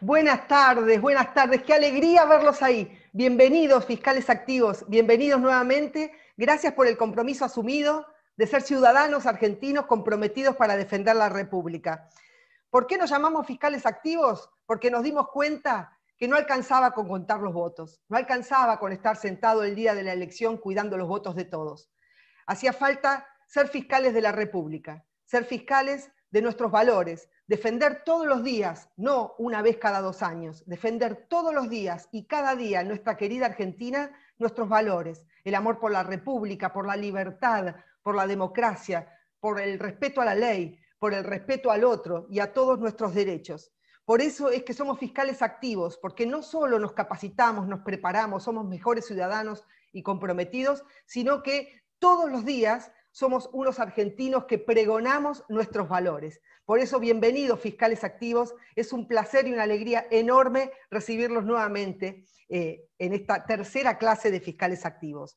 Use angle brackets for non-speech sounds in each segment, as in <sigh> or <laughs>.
Buenas tardes, buenas tardes. Qué alegría verlos ahí. Bienvenidos, fiscales activos. Bienvenidos nuevamente. Gracias por el compromiso asumido de ser ciudadanos argentinos comprometidos para defender la República. ¿Por qué nos llamamos fiscales activos? Porque nos dimos cuenta que no alcanzaba con contar los votos, no alcanzaba con estar sentado el día de la elección cuidando los votos de todos. Hacía falta ser fiscales de la República, ser fiscales de nuestros valores, defender todos los días, no una vez cada dos años, defender todos los días y cada día nuestra querida Argentina nuestros valores, el amor por la república, por la libertad, por la democracia, por el respeto a la ley, por el respeto al otro y a todos nuestros derechos. Por eso es que somos fiscales activos, porque no solo nos capacitamos, nos preparamos, somos mejores ciudadanos y comprometidos, sino que todos los días somos unos argentinos que pregonamos nuestros valores. Por eso, bienvenidos fiscales activos. Es un placer y una alegría enorme recibirlos nuevamente eh, en esta tercera clase de fiscales activos.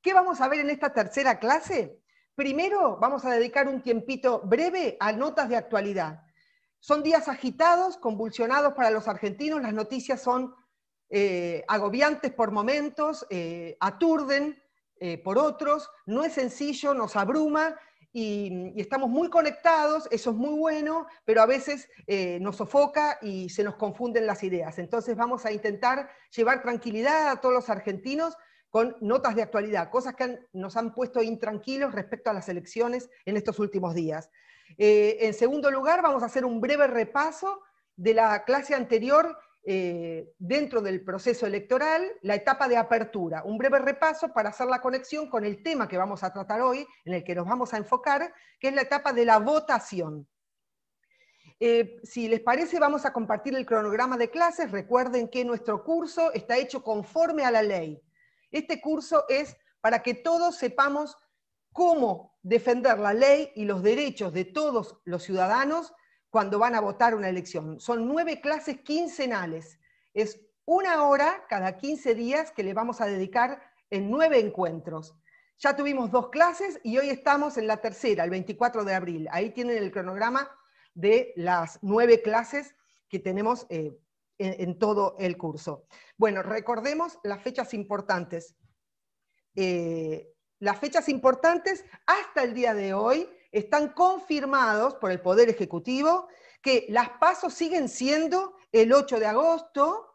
¿Qué vamos a ver en esta tercera clase? Primero, vamos a dedicar un tiempito breve a notas de actualidad. Son días agitados, convulsionados para los argentinos, las noticias son eh, agobiantes por momentos, eh, aturden, eh, por otros, no es sencillo, nos abruma y, estamos muy conectados, eso es muy bueno, pero a veces eh, nos sofoca y se nos confunden las ideas. Entonces vamos a intentar llevar tranquilidad a todos los argentinos con notas de actualidad, cosas que nos han puesto intranquilos respecto a las elecciones en estos últimos días. Eh, en segundo lugar, vamos a hacer un breve repaso de la clase anterior eh, dentro del proceso electoral la etapa de apertura. Un breve repaso para hacer la conexión con el tema que vamos a tratar hoy, en el que nos vamos a enfocar, que es la etapa de la votación. Eh, si les parece, vamos a compartir el cronograma de clases. Recuerden que nuestro curso está hecho conforme a la ley. Este curso es para que todos sepamos cómo defender la ley y los derechos de todos los ciudadanos cuando van a votar una elección. Son nueve clases quincenales. Es una hora cada 15 días que le vamos a dedicar en nueve encuentros. Ya tuvimos dos clases y hoy estamos en la tercera, el 24 de abril. Ahí tienen el cronograma de las nueve clases que tenemos eh, en, todo el curso. Bueno, recordemos las fechas importantes. Eh, las fechas importantes hasta el día de hoy están confirmados por el Poder Ejecutivo que las pasos siguen siendo el 8 de agosto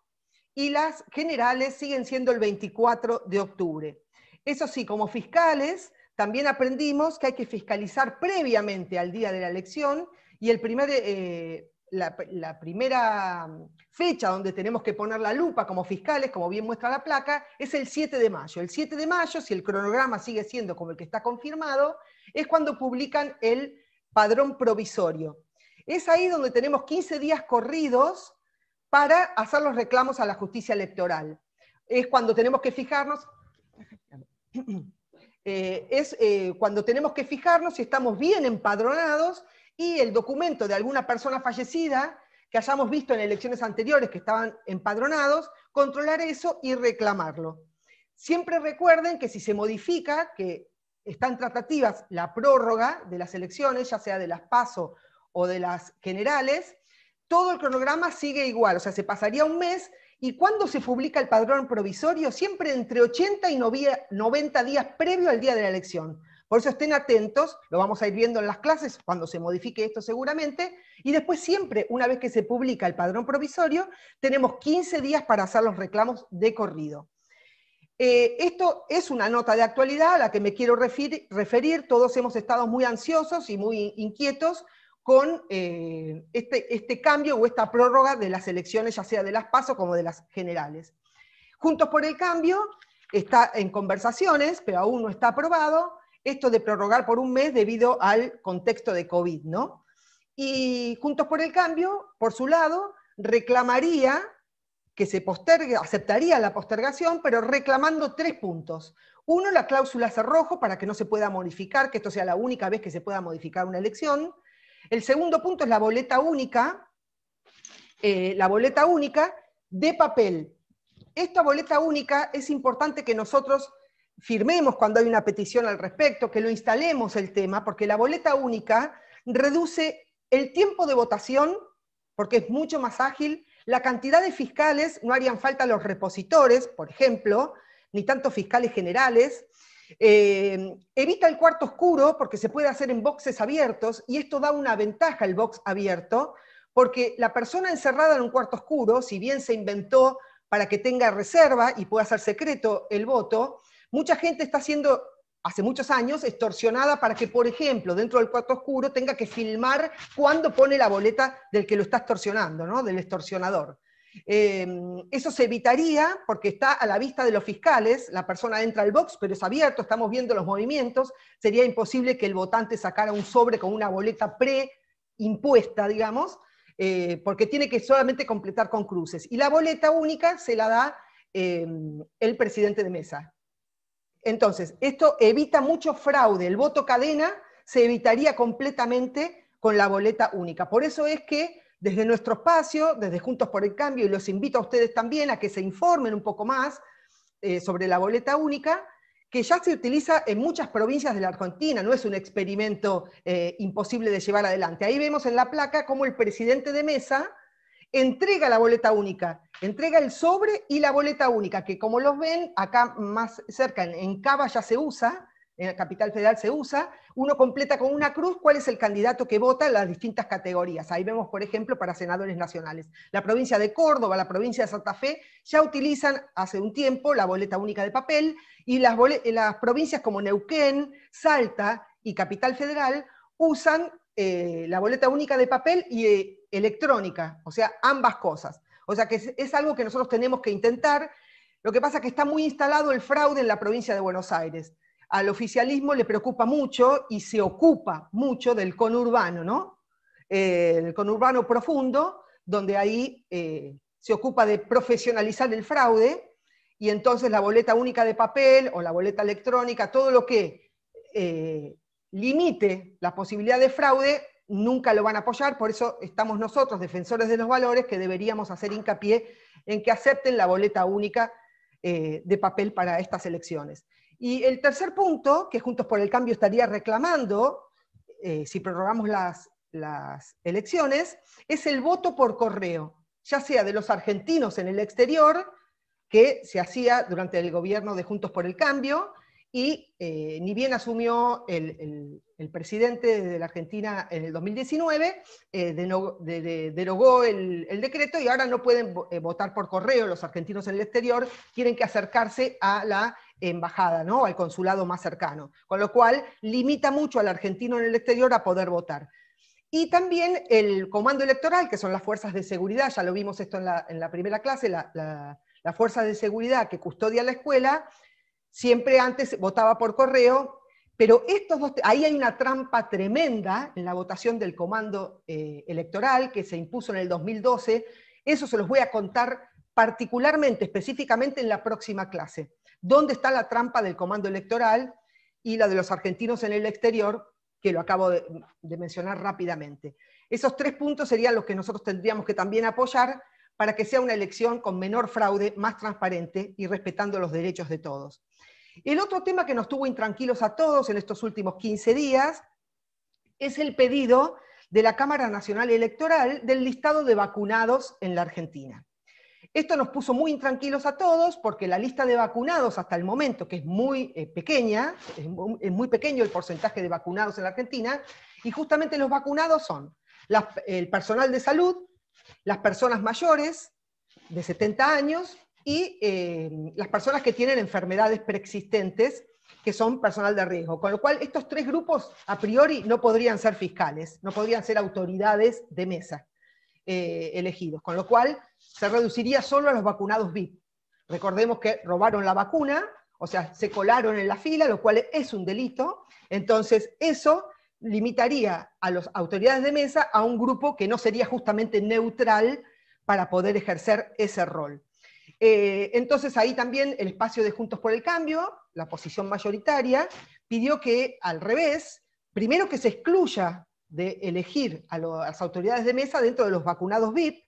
y las generales siguen siendo el 24 de octubre. Eso sí, como fiscales, también aprendimos que hay que fiscalizar previamente al día de la elección y eh, la, primera mm, fecha donde tenemos que poner la lupa como fiscales, como bien muestra la placa, es el 7 de mayo. El 7 de mayo, si el cronograma sigue siendo como el que está confirmado, es cuando publican el padrón provisorio. Es ahí donde tenemos 15 días corridos para hacer los reclamos a la justicia electoral. Es cuando tenemos que fijarnos, <coughs> eh, es eh, cuando tenemos que fijarnos si estamos bien empadronados y el documento de alguna persona fallecida que hayamos visto en elecciones anteriores que estaban empadronados, controlar eso y reclamarlo. Siempre recuerden que si se modifica, que están tratativas la prórroga de las elecciones, ya sea de las PASO o de las generales, todo el cronograma sigue igual, o sea, se pasaría un mes y cuando se publica el padrón provisorio, siempre entre 80 y 90 días previo al día de la elección. Por eso estén atentos, lo vamos a ir viendo en las clases cuando se modifique esto seguramente, y después siempre, una vez que se publica el padrón provisorio, tenemos 15 días para hacer los reclamos de corrido. Eh, esto es una nota de actualidad a la que me quiero referir, Todos hemos estado muy ansiosos y muy inquietos con eh, este, este, cambio o esta prórroga de las elecciones, ya sea de las PASO como de las generales. Juntos por el Cambio está en conversaciones, pero aún no está aprobado, esto de prorrogar por un mes debido al contexto de COVID, ¿no? Y Juntos por el Cambio, por su lado, reclamaría que se postergue, aceptaría la postergación, pero reclamando tres puntos. Uno, la cláusula cerrojo para que no se pueda modificar, que esto sea la única vez que se pueda modificar una elección. El segundo punto es la boleta única, eh, la boleta única de papel. Esta boleta única es importante que nosotros firmemos cuando hay una petición al respecto, que lo instalemos el tema, porque la boleta única reduce el tiempo de votación, porque es mucho más ágil, la cantidad de fiscales, no harían falta los repositores, por ejemplo, ni tantos fiscales generales. Eh, evita el cuarto oscuro porque se puede hacer en boxes abiertos y esto da una ventaja al box abierto porque la persona encerrada en un cuarto oscuro, si bien se inventó para que tenga reserva y pueda ser secreto el voto, mucha gente está haciendo hace muchos años extorsionada para que, por ejemplo, dentro del cuarto oscuro tenga que filmar cuando pone la boleta del que lo está extorsionando, ¿no? del extorsionador. Eh, eso se evitaría porque está a la vista de los fiscales, la persona entra al box, pero es abierto, estamos viendo los movimientos, sería imposible que el votante sacara un sobre con una boleta preimpuesta, digamos, eh, porque tiene que solamente completar con cruces. Y la boleta única se la da eh, el presidente de mesa, entonces, esto evita mucho fraude. El voto cadena se evitaría completamente con la boleta única. Por eso es que desde nuestro espacio, desde Juntos por el Cambio, y los invito a ustedes también a que se informen un poco más eh, sobre la boleta única, que ya se utiliza en muchas provincias de la Argentina, no es un experimento eh, imposible de llevar adelante. Ahí vemos en la placa cómo el presidente de mesa entrega la boleta única, entrega el sobre y la boleta única, que como los ven, acá más cerca, en, Cava ya se usa, en la capital federal se usa, uno completa con una cruz cuál es el candidato que vota en las distintas categorías. Ahí vemos, por ejemplo, para senadores nacionales. La provincia de Córdoba, la provincia de Santa Fe, ya utilizan hace un tiempo la boleta única de papel y las, las provincias como Neuquén, Salta y Capital Federal usan eh, la boleta única de papel y eh, electrónica, o sea, ambas cosas. O sea que es, algo que nosotros tenemos que intentar. Lo que pasa es que está muy instalado el fraude en la provincia de Buenos Aires. Al oficialismo le preocupa mucho y se ocupa mucho del conurbano, ¿no? Eh, el conurbano profundo, donde ahí se ocupa de profesionalizar el fraude y entonces la boleta única de papel o la boleta electrónica, todo lo que limite la posibilidad de fraude, nunca lo van a apoyar, por eso estamos nosotros, defensores de los valores, que deberíamos hacer hincapié en que acepten la boleta única eh, de papel para estas elecciones. Y el tercer punto, que Juntos por el Cambio estaría reclamando, eh, si prorrogamos las elecciones, es el voto por correo, ya sea de los argentinos en el exterior, que se hacía durante el gobierno de Juntos por el Cambio, y eh, ni bien asumió el, presidente de la Argentina en el 2019, eh, derogó el, decreto y ahora no pueden eh, votar por correo los argentinos en el exterior, tienen que acercarse a la embajada, al consulado más cercano, con lo cual limita mucho al argentino en el exterior a poder votar. Y también el comando electoral, que son las fuerzas de seguridad, ya lo vimos esto en la, primera clase, la fuerza de seguridad que custodia la escuela, Siempre antes votaba por correo, pero estos dos, ahí hay una trampa tremenda en la votación del comando eh, electoral que se impuso en el 2012. Eso se los voy a contar particularmente, específicamente en la próxima clase. ¿Dónde está la trampa del comando electoral y la de los argentinos en el exterior, que lo acabo de mencionar rápidamente? Esos tres puntos serían los que nosotros tendríamos que también apoyar para que sea una elección con menor fraude, más transparente y respetando los derechos de todos. El otro tema que nos tuvo intranquilos a todos en estos últimos 15 días es el pedido de la Cámara Nacional Electoral del listado de vacunados en la Argentina. Esto nos puso muy intranquilos a todos porque la lista de vacunados hasta el momento, que es muy eh, pequeña, es muy, pequeño el porcentaje de vacunados en la Argentina, y justamente los vacunados son el personal de salud, las personas mayores de 70 años y eh, las personas que tienen enfermedades preexistentes, que son personal de riesgo. Con lo cual, estos tres grupos a priori no podrían ser fiscales, no podrían ser autoridades de mesa eh, elegidos. Con lo cual, se reduciría solo a los vacunados VIP. Recordemos que robaron la vacuna, o sea, se colaron en la fila, lo cual es un delito. Entonces, eso limitaría a las autoridades de mesa a un grupo que no sería justamente neutral para poder ejercer ese rol. Eh, entonces ahí también el espacio de Juntos por el Cambio, la posición mayoritaria, pidió que al revés, primero que se excluya de elegir a, las autoridades de mesa dentro de los vacunados VIP,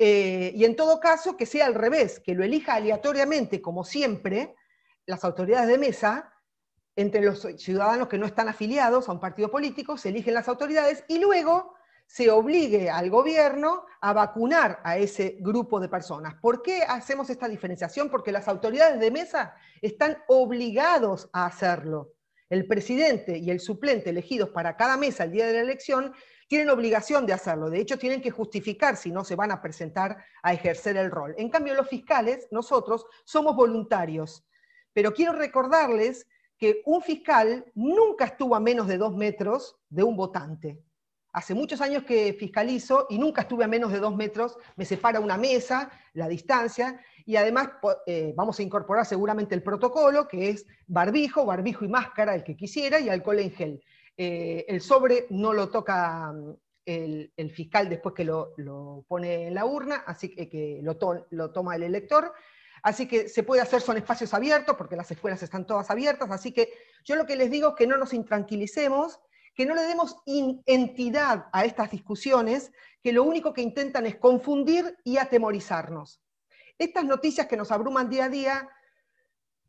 eh, y en todo caso que sea al revés, que lo elija aleatoriamente, como siempre, las autoridades de mesa, entre los ciudadanos que no están afiliados a un partido político, se eligen las autoridades y luego se obligue al gobierno a vacunar a ese grupo de personas. ¿Por qué hacemos esta diferenciación? Porque las autoridades de mesa están obligados a hacerlo. El presidente y el suplente elegidos para cada mesa el día de la elección tienen obligación de hacerlo. De hecho, tienen que justificar si no se van a presentar a ejercer el rol. En cambio, los fiscales, nosotros, somos voluntarios. Pero quiero recordarles que un fiscal nunca estuvo a menos de dos metros de un votante. Hace muchos años que fiscalizo y nunca estuve a menos de dos metros, me separa una mesa, la distancia, y además eh, vamos a incorporar seguramente el protocolo, que es barbijo, barbijo y máscara, el que quisiera, y alcohol en gel. Eh, el sobre no lo toca mm, el, fiscal después que lo, pone en la urna, así que, lo toma el elector, Así que se puede hacer, son espacios abiertos, porque las escuelas están todas abiertas, así que yo lo que les digo es que no nos intranquilicemos, que no le demos entidad a estas discusiones, que lo único que intentan es confundir y atemorizarnos. Estas noticias que nos abruman día a día,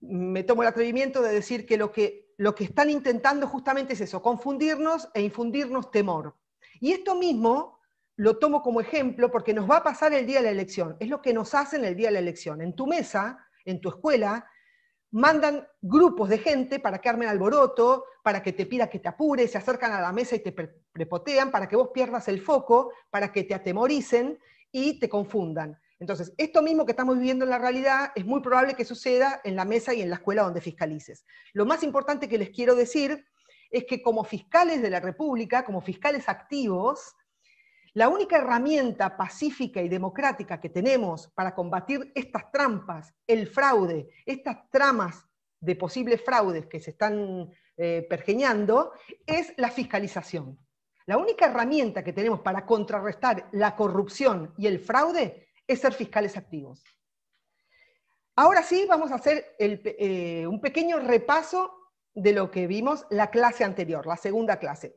me tomo el atrevimiento de decir que lo que, lo que están intentando justamente es eso, confundirnos e infundirnos temor. Y esto mismo lo tomo como ejemplo porque nos va a pasar el día de la elección. Es lo que nos hacen el día de la elección. En tu mesa, en tu escuela, mandan grupos de gente para que armen alboroto, para que te pida que te apures, se acercan a la mesa y te prepotean, para que vos pierdas el foco, para que te atemoricen y te confundan. Entonces, esto mismo que estamos viviendo en la realidad es muy probable que suceda en la mesa y en la escuela donde fiscalices. Lo más importante que les quiero decir es que como fiscales de la República, como fiscales activos, la única herramienta pacífica y democrática que tenemos para combatir estas trampas, el fraude, estas tramas de posibles fraudes que se están eh, pergeñando, es la fiscalización. La única herramienta que tenemos para contrarrestar la corrupción y el fraude es ser fiscales activos. Ahora sí, vamos a hacer eh, un pequeño repaso de lo que vimos la clase anterior, la segunda clase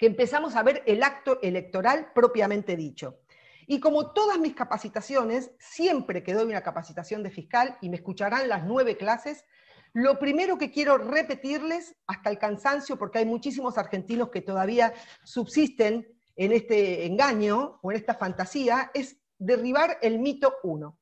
que empezamos a ver el acto electoral propiamente dicho. Y como todas mis capacitaciones, siempre que doy una capacitación de fiscal, y me escucharán las nueve clases, lo primero que quiero repetirles hasta el cansancio, porque hay muchísimos argentinos que todavía subsisten en este engaño o en esta fantasía, es derribar el mito uno.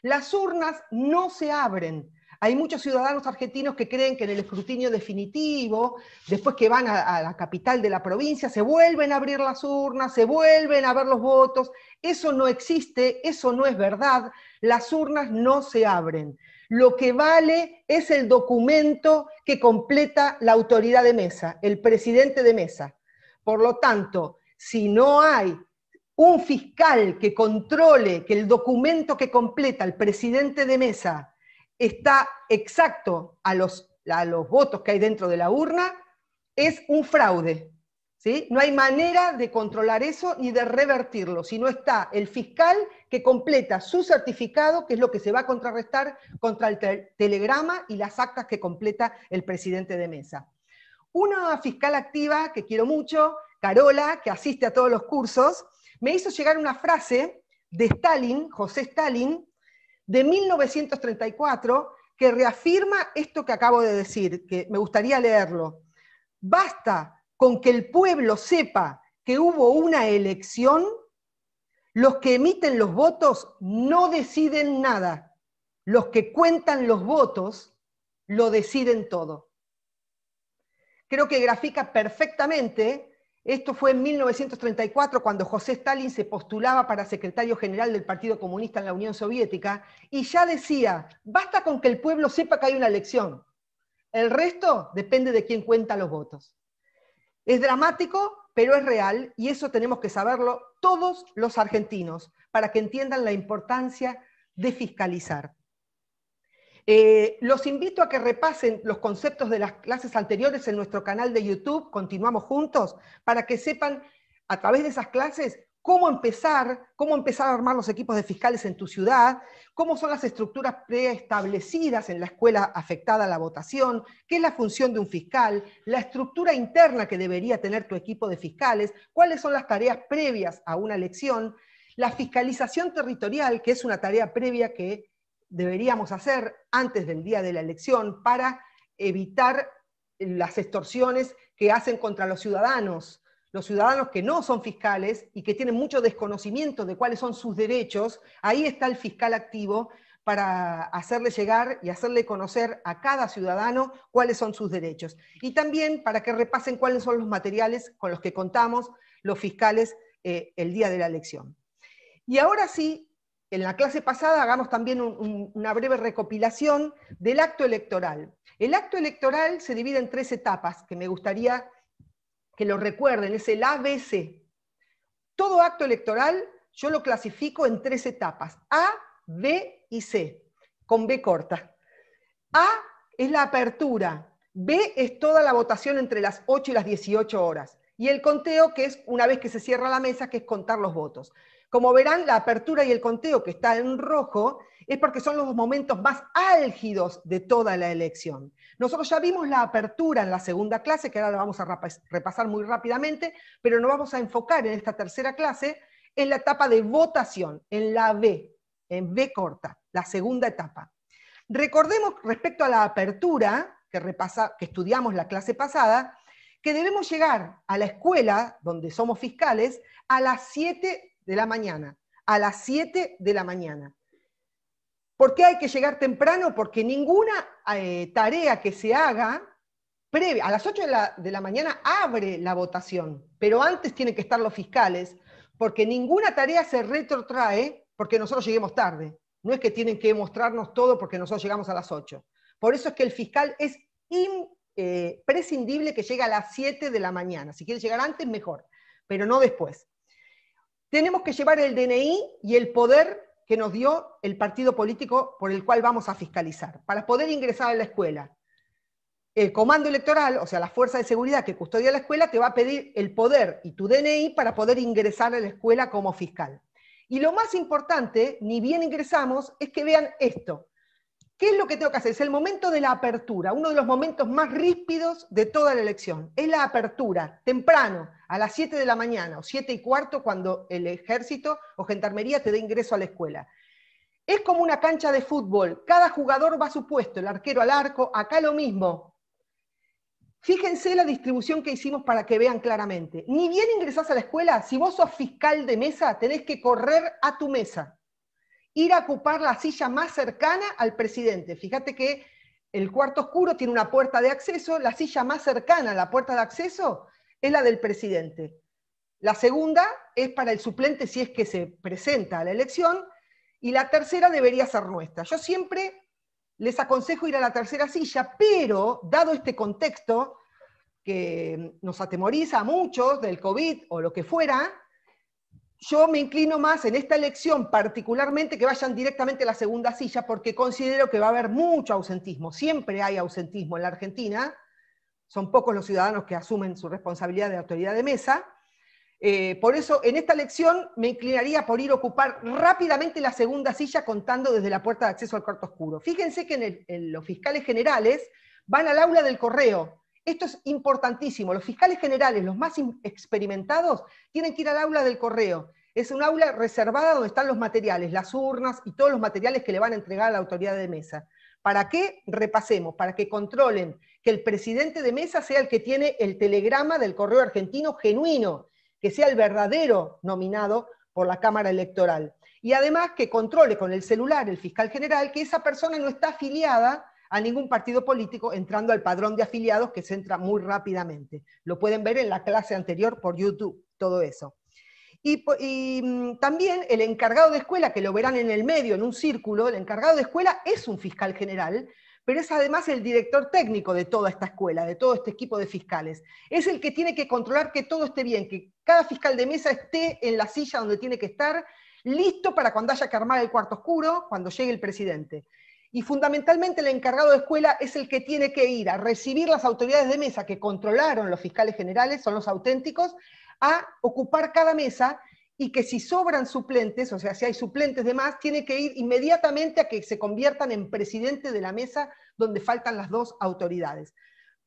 Las urnas no se abren hay muchos ciudadanos argentinos que creen que en el escrutinio definitivo, después que van a, la capital de la provincia, se vuelven a abrir las urnas, se vuelven a ver los votos. Eso no existe, eso no es verdad. Las urnas no se abren. Lo que vale es el documento que completa la autoridad de mesa, el presidente de mesa. Por lo tanto, si no hay un fiscal que controle que el documento que completa el presidente de mesa está exacto a los, los votos que hay dentro de la urna, es un fraude. ¿sí? No hay manera de controlar eso ni de revertirlo, si no está el fiscal que completa su certificado, que es lo que se va a contrarrestar contra el telegrama y las actas que completa el presidente de mesa. Una fiscal activa que quiero mucho, Carola, que asiste a todos los cursos, me hizo llegar una frase de Stalin, José Stalin, de 1934 que reafirma esto que acabo de decir, que me gustaría leerlo. Basta con que el pueblo sepa que hubo una elección, los que emiten los votos no deciden nada, los que cuentan los votos lo deciden todo. Creo que grafica perfectamente esto fue en 1934 cuando José Stalin se postulaba para secretario general del Partido Comunista en la Unión Soviética y ya decía, basta con que el pueblo sepa que hay una elección. El resto depende de quién cuenta los votos. Es dramático, pero es real y eso tenemos que saberlo todos los argentinos para que entiendan la importancia de fiscalizar. Eh, los invito a que repasen los conceptos de las clases anteriores en nuestro canal de YouTube, continuamos juntos, para que sepan a través de esas clases cómo empezar, cómo empezar a armar los equipos de fiscales en tu ciudad, cómo son las estructuras preestablecidas en la escuela afectada a la votación, qué es la función de un fiscal, la estructura interna que debería tener tu equipo de fiscales, cuáles son las tareas previas a una elección, la fiscalización territorial, que es una tarea previa que deberíamos hacer antes del día de la elección para evitar las extorsiones que hacen contra los ciudadanos, los ciudadanos que no son fiscales y que tienen mucho desconocimiento de cuáles son sus derechos, ahí está el fiscal activo para hacerle llegar y hacerle conocer a cada ciudadano cuáles son sus derechos. Y también para que repasen cuáles son los materiales con los que contamos los fiscales eh, el día de la elección. Y ahora sí, en la clase pasada hagamos también una breve recopilación del acto electoral. El acto electoral se divide en tres etapas, que me gustaría que lo recuerden, es el ABC. Todo acto electoral yo lo clasifico en tres etapas, A, B y C, con B corta. A es la apertura, B es toda la votación entre las 8 y las 18 horas, y el conteo que es una vez que se cierra la mesa, que es contar los votos. Como verán, la apertura y el conteo que está en rojo es porque son los momentos más álgidos de toda la elección. Nosotros ya vimos la apertura en la segunda clase, que ahora la vamos a repasar muy rápidamente, pero nos vamos a enfocar en esta tercera clase en la etapa de votación, en la B, en B corta, la segunda etapa. Recordemos respecto a la apertura, que, repasa, que estudiamos la clase pasada, que debemos llegar a la escuela, donde somos fiscales, a las 7 de la mañana, a las 7 de la mañana. ¿Por qué hay que llegar temprano? Porque ninguna eh, tarea que se haga previa, a las 8 de la, mañana abre la votación, pero antes tienen que estar los fiscales, porque ninguna tarea se retrotrae porque nosotros lleguemos tarde. No es que tienen que mostrarnos todo porque nosotros llegamos a las 8. Por eso es que el fiscal es imprescindible eh, que llegue a las 7 de la mañana. Si quiere llegar antes, mejor, pero no después tenemos que llevar el DNI y el poder que nos dio el partido político por el cual vamos a fiscalizar, para poder ingresar a la escuela. El comando electoral, o sea, la fuerza de seguridad que custodia la escuela, te va a pedir el poder y tu DNI para poder ingresar a la escuela como fiscal. Y lo más importante, ni bien ingresamos, es que vean esto. ¿Qué es lo que tengo que hacer? Es el momento de la apertura, uno de los momentos más ríspidos de toda la elección. Es la apertura, temprano, a las 7 de la mañana o 7 y cuarto, cuando el ejército o gendarmería te dé ingreso a la escuela. Es como una cancha de fútbol, cada jugador va a su puesto, el arquero al arco, acá lo mismo. Fíjense la distribución que hicimos para que vean claramente. Ni bien ingresás a la escuela, si vos sos fiscal de mesa, tenés que correr a tu mesa ir a ocupar la silla más cercana al presidente. Fíjate que el cuarto oscuro tiene una puerta de acceso, la silla más cercana a la puerta de acceso es la del presidente. La segunda es para el suplente si es que se presenta a la elección. Y la tercera debería ser nuestra. Yo siempre les aconsejo ir a la tercera silla, pero dado este contexto que nos atemoriza a muchos del COVID o lo que fuera, yo me inclino más en esta elección particularmente que vayan directamente a la segunda silla porque considero que va a haber mucho ausentismo. Siempre hay ausentismo en la Argentina. Son pocos los ciudadanos que asumen su responsabilidad de autoridad de mesa. Eh, por eso, en esta elección me inclinaría por ir a ocupar rápidamente la segunda silla contando desde la puerta de acceso al cuarto oscuro. Fíjense que en los fiscales generales van al aula del correo esto es importantísimo. Los fiscales generales, los más experimentados, tienen que ir al aula del correo. Es un aula reservada donde están los materiales, las urnas y todos los materiales que le van a entregar a la autoridad de mesa. ¿Para qué? Repasemos, para que controlen que el presidente de mesa sea el que tiene el telegrama del correo argentino genuino, que sea el verdadero nominado por la Cámara Electoral. Y además que controle con el celular el fiscal general que esa persona no está afiliada a ningún partido político entrando al padrón de afiliados que se entra muy rápidamente. Lo pueden ver en la clase anterior por YouTube, todo eso. Y, y, mm, también el encargado de escuela, que lo verán en el medio, en un círculo, el encargado de escuela es un fiscal general, pero es además el director técnico de toda esta escuela, de todo este equipo de fiscales. Es el que tiene que controlar que todo esté bien, que cada fiscal de mesa esté en la silla donde tiene que estar, listo para cuando haya que armar el cuarto oscuro, cuando llegue el presidente y fundamentalmente el encargado de escuela es el que tiene que ir a recibir las autoridades de mesa que controlaron los fiscales generales, son los auténticos, a ocupar cada mesa y que si sobran suplentes, o sea, si hay suplentes de más, tiene que ir inmediatamente a que se conviertan en presidente de la mesa donde faltan las dos autoridades.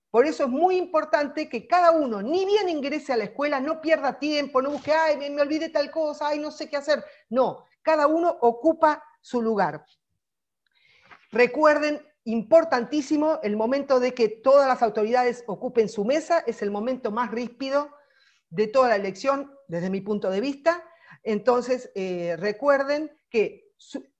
Por eso es muy importante que cada uno, ni bien ingrese a la escuela, no pierda tiempo, no busque, ay, me, me olvidé tal cosa, ay, no sé qué hacer. No, cada uno ocupa su lugar. Recuerden, importantísimo, el momento de que todas las autoridades ocupen su mesa es el momento más ríspido de toda la elección, desde mi punto de vista. Entonces, eh, recuerden que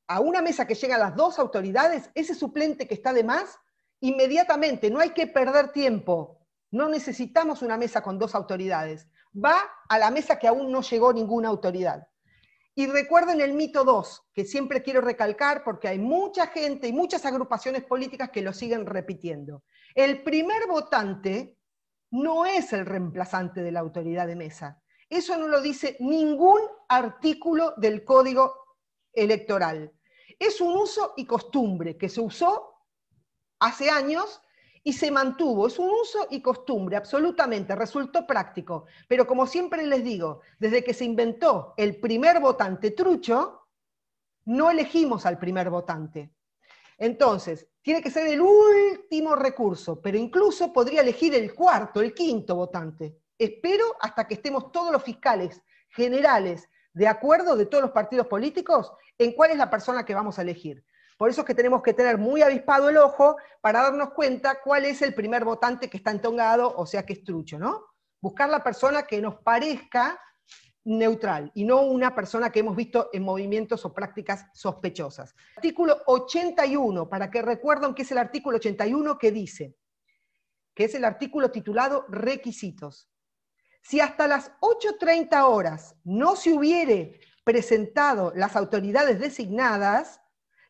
a una mesa que llegan las dos autoridades, ese suplente que está de más, inmediatamente, no hay que perder tiempo, no necesitamos una mesa con dos autoridades, va a la mesa que aún no llegó ninguna autoridad. Y recuerden el mito 2, que siempre quiero recalcar porque hay mucha gente y muchas agrupaciones políticas que lo siguen repitiendo. El primer votante no es el reemplazante de la autoridad de mesa. Eso no lo dice ningún artículo del código electoral. Es un uso y costumbre que se usó hace años y se mantuvo. Es un uso y costumbre, absolutamente, resultó práctico. Pero como siempre les digo, desde que se inventó el primer votante trucho, no elegimos al primer votante. Entonces, tiene que ser el último recurso, pero incluso podría elegir el cuarto, el quinto votante. Espero hasta que estemos todos los fiscales generales de acuerdo de todos los partidos políticos en cuál es la persona que vamos a elegir. Por eso es que tenemos que tener muy avispado el ojo para darnos cuenta cuál es el primer votante que está entongado, o sea que es trucho, ¿no? Buscar la persona que nos parezca neutral y no una persona que hemos visto en movimientos o prácticas sospechosas. Artículo 81, para que recuerden que es el artículo 81 que dice, que es el artículo titulado Requisitos. Si hasta las 8.30 horas no se hubiere presentado las autoridades designadas,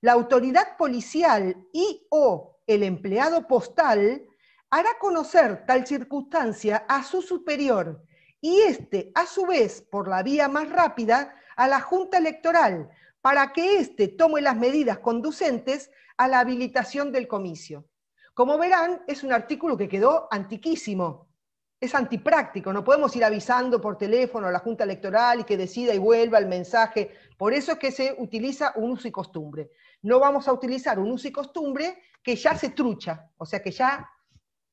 la autoridad policial y o el empleado postal hará conocer tal circunstancia a su superior y éste, a su vez, por la vía más rápida, a la Junta Electoral, para que éste tome las medidas conducentes a la habilitación del comicio. Como verán, es un artículo que quedó antiquísimo, es antipráctico, no podemos ir avisando por teléfono a la Junta Electoral y que decida y vuelva el mensaje, por eso es que se utiliza un uso y costumbre no vamos a utilizar un uso y costumbre que ya se trucha, o sea que ya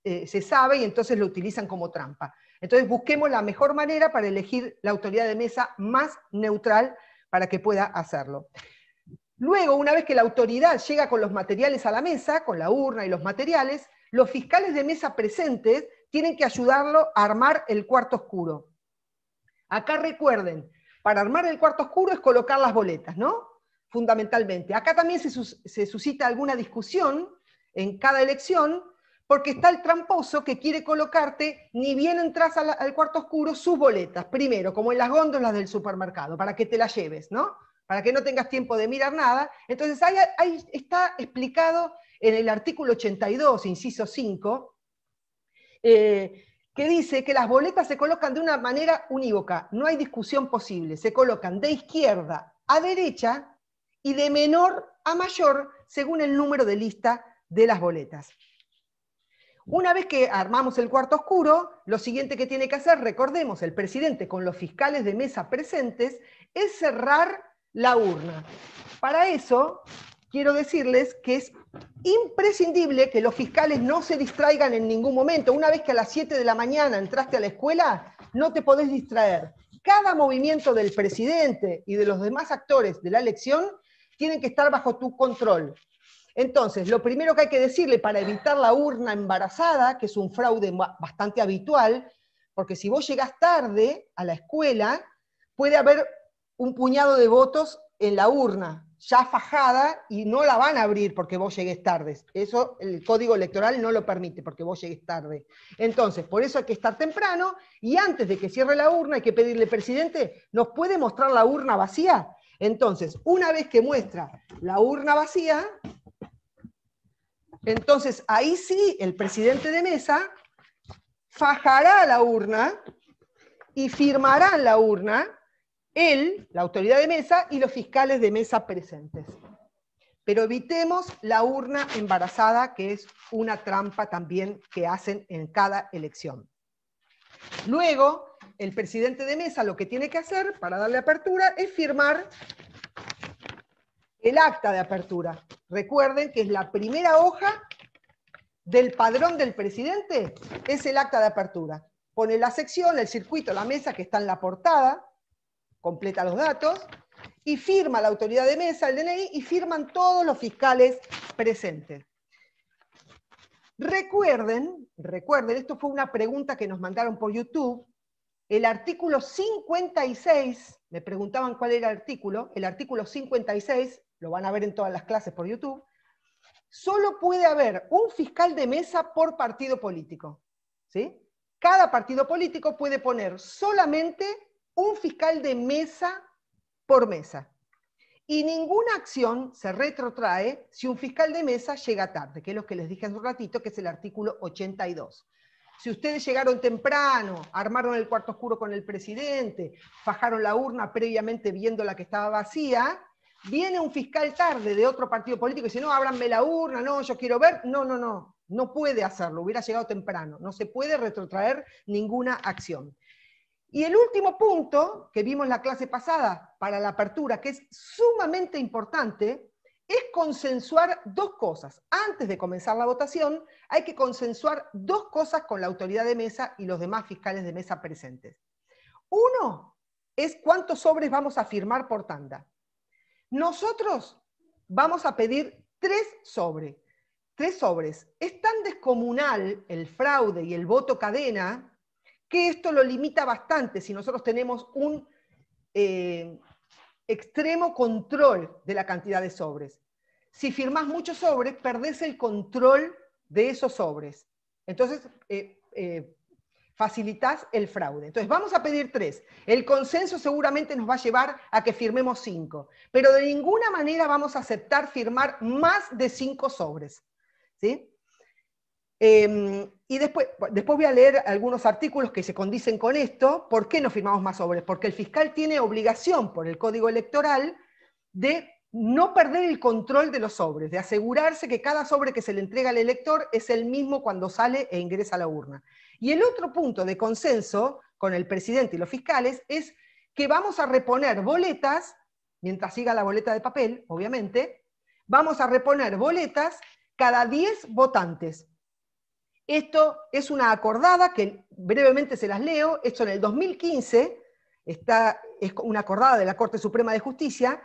eh, se sabe y entonces lo utilizan como trampa. Entonces busquemos la mejor manera para elegir la autoridad de mesa más neutral para que pueda hacerlo. Luego, una vez que la autoridad llega con los materiales a la mesa, con la urna y los materiales, los fiscales de mesa presentes tienen que ayudarlo a armar el cuarto oscuro. Acá recuerden, para armar el cuarto oscuro es colocar las boletas, ¿no? fundamentalmente. Acá también se, suscita alguna discusión en cada elección, porque está el tramposo que quiere colocarte, ni bien entras al, cuarto oscuro, sus boletas, primero, como en las góndolas del supermercado, para que te las lleves, ¿no? Para que no tengas tiempo de mirar nada. Entonces, ahí, está explicado en el artículo 82, inciso 5, eh, que dice que las boletas se colocan de una manera unívoca, no hay discusión posible, se colocan de izquierda a derecha y de menor a mayor según el número de lista de las boletas. Una vez que armamos el cuarto oscuro, lo siguiente que tiene que hacer, recordemos, el presidente con los fiscales de mesa presentes, es cerrar la urna. Para eso, quiero decirles que es imprescindible que los fiscales no se distraigan en ningún momento. Una vez que a las 7 de la mañana entraste a la escuela, no te podés distraer. Cada movimiento del presidente y de los demás actores de la elección tienen que estar bajo tu control. Entonces, lo primero que hay que decirle para evitar la urna embarazada, que es un fraude bastante habitual, porque si vos llegás tarde a la escuela, puede haber un puñado de votos en la urna, ya fajada, y no la van a abrir porque vos llegues tarde. Eso el código electoral no lo permite, porque vos llegues tarde. Entonces, por eso hay que estar temprano, y antes de que cierre la urna hay que pedirle, presidente, ¿nos puede mostrar la urna vacía? Entonces, una vez que muestra la urna vacía, entonces ahí sí el presidente de mesa fajará la urna y firmará la urna él, la autoridad de mesa y los fiscales de mesa presentes. Pero evitemos la urna embarazada, que es una trampa también que hacen en cada elección. Luego, el presidente de mesa lo que tiene que hacer para darle apertura es firmar el acta de apertura. Recuerden que es la primera hoja del padrón del presidente, es el acta de apertura. Pone la sección, el circuito, la mesa que está en la portada, completa los datos, y firma la autoridad de mesa, el DNI, y firman todos los fiscales presentes. Recuerden, recuerden, esto fue una pregunta que nos mandaron por YouTube, el artículo 56, me preguntaban cuál era el artículo, el artículo 56, lo van a ver en todas las clases por YouTube, solo puede haber un fiscal de mesa por partido político. ¿sí? Cada partido político puede poner solamente un fiscal de mesa por mesa. Y ninguna acción se retrotrae si un fiscal de mesa llega tarde, que es lo que les dije hace un ratito, que es el artículo 82 si ustedes llegaron temprano, armaron el cuarto oscuro con el presidente, bajaron la urna previamente viendo la que estaba vacía, viene un fiscal tarde de otro partido político y dice, no, ábranme la urna, no, yo quiero ver. No, no, no, no puede hacerlo, hubiera llegado temprano, no se puede retrotraer ninguna acción. Y el último punto que vimos la clase pasada para la apertura, que es sumamente importante, es consensuar dos cosas. Antes de comenzar la votación, hay que consensuar dos cosas con la autoridad de mesa y los demás fiscales de mesa presentes. Uno es cuántos sobres vamos a firmar por tanda. Nosotros vamos a pedir tres sobres. Tres sobres. Es tan descomunal el fraude y el voto cadena que esto lo limita bastante si nosotros tenemos un, eh, extremo control de la cantidad de sobres. Si firmás muchos sobres, perdés el control de esos sobres. Entonces, eh, eh, facilitas el fraude. Entonces, vamos a pedir tres. El consenso seguramente nos va a llevar a que firmemos cinco, pero de ninguna manera vamos a aceptar firmar más de cinco sobres. ¿sí? Em, y después, después voy a leer algunos artículos que se condicen con esto. ¿Por qué no firmamos más sobres? Porque el fiscal tiene obligación por el código electoral de no perder el control de los sobres, de asegurarse que cada sobre que se le entrega al elector es el mismo cuando sale e ingresa a la urna. Y el otro punto de consenso con el presidente y los fiscales es que vamos a reponer boletas, mientras siga la boleta de papel, obviamente, vamos a reponer boletas cada 10 votantes. Esto es una acordada que brevemente se las leo, esto en el 2015, está, es una acordada de la Corte Suprema de Justicia,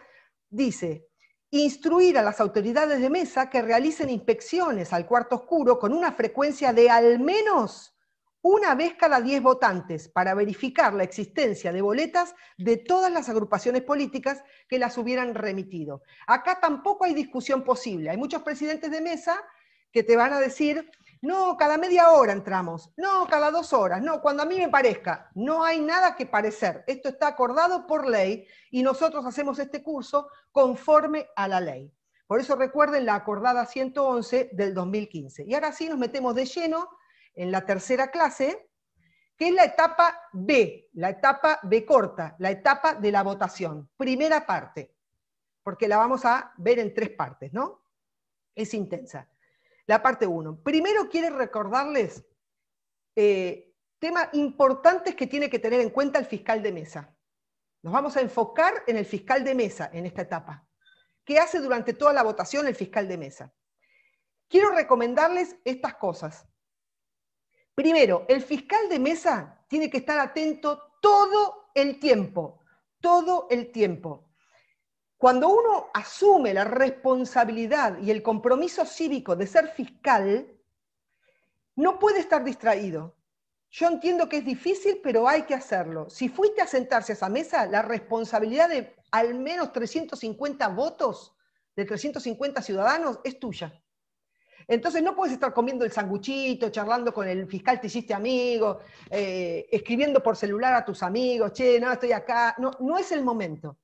dice, instruir a las autoridades de mesa que realicen inspecciones al cuarto oscuro con una frecuencia de al menos una vez cada 10 votantes para verificar la existencia de boletas de todas las agrupaciones políticas que las hubieran remitido. Acá tampoco hay discusión posible. Hay muchos presidentes de mesa que te van a decir, no, cada media hora entramos. No, cada dos horas. No, cuando a mí me parezca. No hay nada que parecer. Esto está acordado por ley y nosotros hacemos este curso conforme a la ley. Por eso recuerden la acordada 111 del 2015. Y ahora sí nos metemos de lleno en la tercera clase, que es la etapa B, la etapa B corta, la etapa de la votación. Primera parte, porque la vamos a ver en tres partes, ¿no? Es intensa la parte 1. Primero quiero recordarles eh, temas importantes que tiene que tener en cuenta el fiscal de mesa. Nos vamos a enfocar en el fiscal de mesa en esta etapa. ¿Qué hace durante toda la votación el fiscal de mesa? Quiero recomendarles estas cosas. Primero, el fiscal de mesa tiene que estar atento todo el tiempo, todo el tiempo. Cuando uno asume la responsabilidad y el compromiso cívico de ser fiscal, no puede estar distraído. Yo entiendo que es difícil, pero hay que hacerlo. Si fuiste a sentarse a esa mesa, la responsabilidad de al menos 350 votos de 350 ciudadanos es tuya. Entonces no puedes estar comiendo el sanguchito, charlando con el fiscal, te hiciste amigo, eh, escribiendo por celular a tus amigos, che, no, estoy acá. No, no es el momento.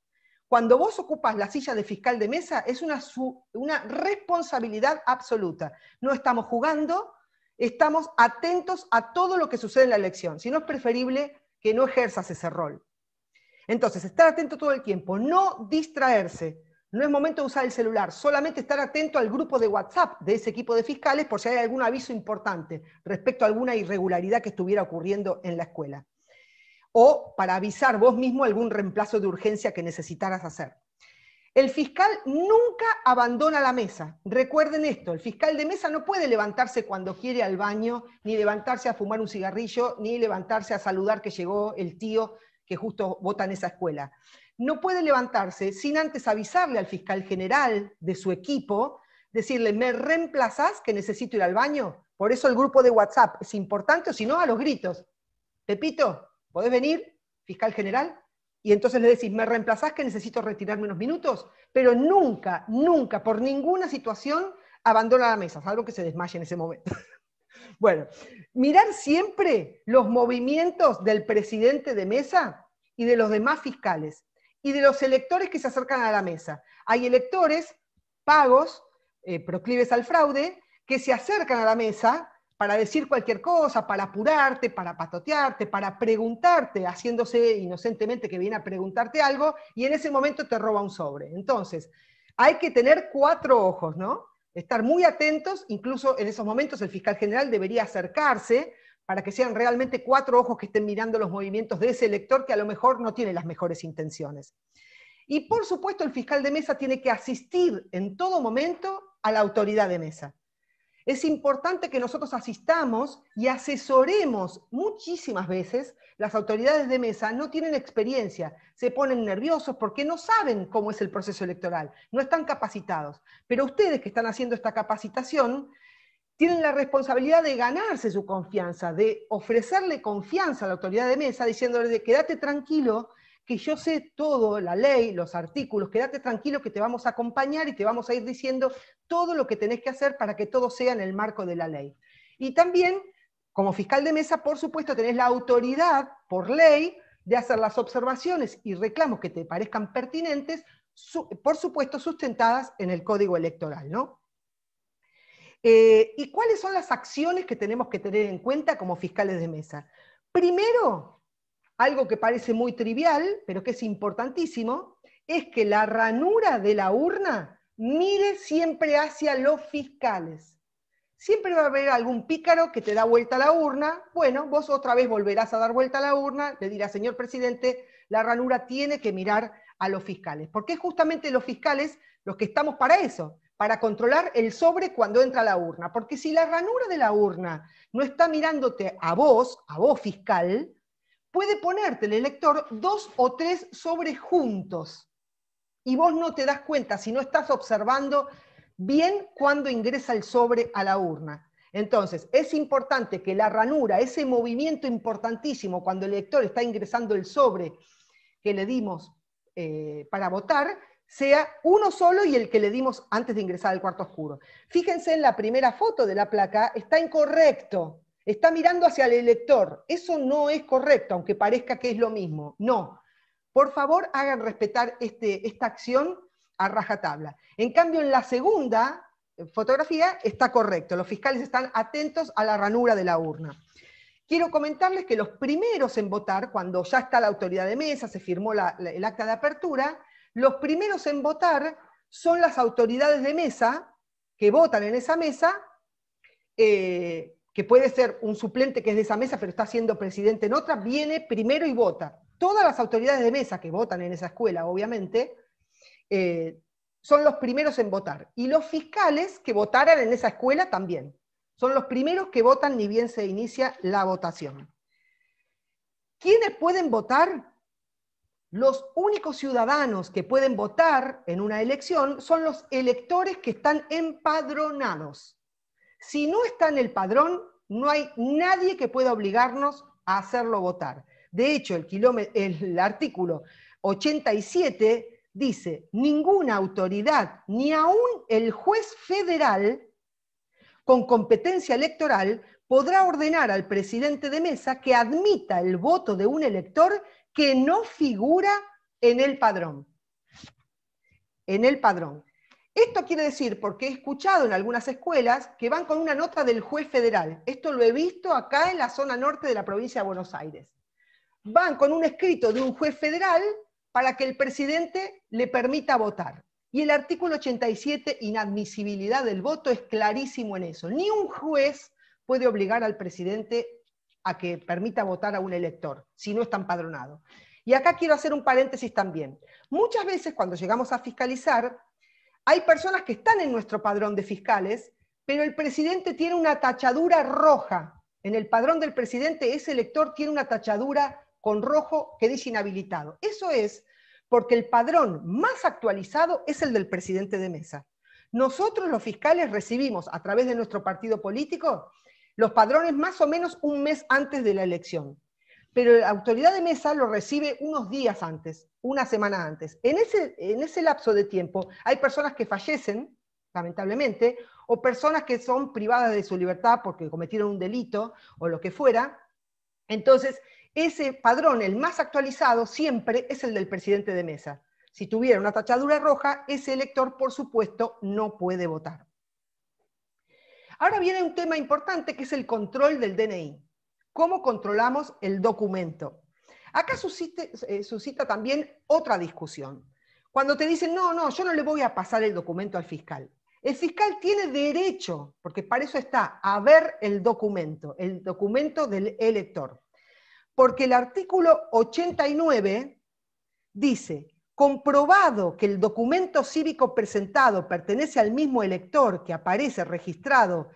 Cuando vos ocupas la silla de fiscal de mesa es una, responsabilidad absoluta. No estamos jugando, estamos atentos a todo lo que sucede en la elección, si no es preferible que no ejerzas ese rol. Entonces, estar atento todo el tiempo, no distraerse. No es momento de usar el celular, solamente estar atento al grupo de WhatsApp de ese equipo de fiscales por si hay algún aviso importante respecto a alguna irregularidad que estuviera ocurriendo en la escuela o para avisar vos mismo algún reemplazo de urgencia que necesitaras hacer. El fiscal nunca abandona la mesa. Recuerden esto, el fiscal de mesa no puede levantarse cuando quiere al baño, ni levantarse a fumar un cigarrillo, ni levantarse a saludar que llegó el tío que justo vota en esa escuela. No puede levantarse sin antes avisarle al fiscal general de su equipo, decirle, ¿me reemplazás que necesito ir al baño? Por eso el grupo de WhatsApp es importante, o si no, a los gritos. Pepito, podés venir, fiscal general, y entonces le decís, me reemplazás que necesito retirarme unos minutos, pero nunca, nunca, por ninguna situación, abandona la mesa, salvo que se desmaye en ese momento. <laughs> bueno, mirar siempre los movimientos del presidente de mesa y de los demás fiscales, y de los electores que se acercan a la mesa. Hay electores pagos, eh, proclives al fraude, que se acercan a la mesa para decir cualquier cosa, para apurarte, para patotearte, para preguntarte, haciéndose inocentemente que viene a preguntarte algo y en ese momento te roba un sobre. Entonces, hay que tener cuatro ojos, ¿no? Estar muy atentos, incluso en esos momentos el fiscal general debería acercarse para que sean realmente cuatro ojos que estén mirando los movimientos de ese elector que a lo mejor no tiene las mejores intenciones. Y por supuesto el fiscal de mesa tiene que asistir en todo momento a la autoridad de mesa es importante que nosotros asistamos y asesoremos. Muchísimas veces las autoridades de mesa no tienen experiencia, se ponen nerviosos porque no saben cómo es el proceso electoral, no están capacitados. Pero ustedes que están haciendo esta capacitación tienen la responsabilidad de ganarse su confianza, de ofrecerle confianza a la autoridad de mesa diciéndole de quédate tranquilo que yo sé todo, la ley, los artículos, quédate tranquilo que te vamos a acompañar y te vamos a ir diciendo todo lo que tenés que hacer para que todo sea en el marco de la ley. Y también, como fiscal de mesa, por supuesto, tenés la autoridad por ley de hacer las observaciones y reclamos que te parezcan pertinentes, por supuesto, sustentadas en el código electoral, ¿no? Eh, ¿Y cuáles son las acciones que tenemos que tener en cuenta como fiscales de mesa? Primero, algo que parece muy trivial, pero que es importantísimo, es que la ranura de la urna mire siempre hacia los fiscales. Siempre va a haber algún pícaro que te da vuelta a la urna. Bueno, vos otra vez volverás a dar vuelta a la urna, le dirás, señor presidente, la ranura tiene que mirar a los fiscales, porque es justamente los fiscales los que estamos para eso, para controlar el sobre cuando entra la urna. Porque si la ranura de la urna no está mirándote a vos, a vos fiscal, puede ponerte el elector dos o tres sobres juntos y vos no te das cuenta si no estás observando bien cuando ingresa el sobre a la urna. Entonces, es importante que la ranura, ese movimiento importantísimo cuando el elector está ingresando el sobre que le dimos eh, para votar, sea uno solo y el que le dimos antes de ingresar al cuarto oscuro. Fíjense en la primera foto de la placa, está incorrecto está mirando hacia el elector. Eso no es correcto, aunque parezca que es lo mismo. No. Por favor, hagan respetar este, esta acción a rajatabla. En cambio, en la segunda fotografía está correcto. Los fiscales están atentos a la ranura de la urna. Quiero comentarles que los primeros en votar, cuando ya está la autoridad de mesa, se firmó el acta de apertura, los primeros en votar son las autoridades de mesa que votan en esa mesa eh, que puede ser un suplente que es de esa mesa, pero está siendo presidente en otra, viene primero y vota. Todas las autoridades de mesa que votan en esa escuela, obviamente, eh, son los primeros en votar. Y los fiscales que votaran en esa escuela también. Son los primeros que votan ni bien se inicia la votación. ¿Quiénes pueden votar? Los únicos ciudadanos que pueden votar en una elección son los electores que están empadronados. Si no está en el padrón, no hay nadie que pueda obligarnos a hacerlo votar. De hecho, el, artículo 87 dice, ninguna autoridad, ni aún el juez federal con competencia electoral, podrá ordenar al presidente de mesa que admita el voto de un elector que no figura en el padrón. En el padrón. Esto quiere decir, porque he escuchado en algunas escuelas, que van con una nota del juez federal. Esto lo he visto acá en la zona norte de la provincia de Buenos Aires. Van con un escrito de un juez federal para que el presidente le permita votar. Y el artículo 87, inadmisibilidad del voto, es clarísimo en eso. Ni un juez puede obligar al presidente a que permita votar a un elector si no está empadronado. Y acá quiero hacer un paréntesis también. Muchas veces cuando llegamos a fiscalizar, hay personas que están en nuestro padrón de fiscales, pero el presidente tiene una tachadura roja. En el padrón del presidente ese elector tiene una tachadura con rojo que dice inhabilitado. Eso es porque el padrón más actualizado es el del presidente de mesa. Nosotros los fiscales recibimos a través de nuestro partido político los padrones más o menos un mes antes de la elección pero la autoridad de mesa lo recibe unos días antes, una semana antes. En ese, en ese lapso de tiempo hay personas que fallecen, lamentablemente, o personas que son privadas de su libertad porque cometieron un delito o lo que fuera. Entonces, ese padrón, el más actualizado, siempre es el del presidente de mesa. Si tuviera una tachadura roja, ese elector, por supuesto, no puede votar. Ahora viene un tema importante que es el control del DNI cómo controlamos el documento. Acá eh, suscita, también otra discusión. Cuando te dicen, no, no, yo no le voy a pasar el documento al fiscal. El fiscal tiene derecho, porque para eso está, a ver el documento, el documento del elector. Porque el artículo 89 dice, comprobado que el documento cívico presentado pertenece al mismo elector que aparece registrado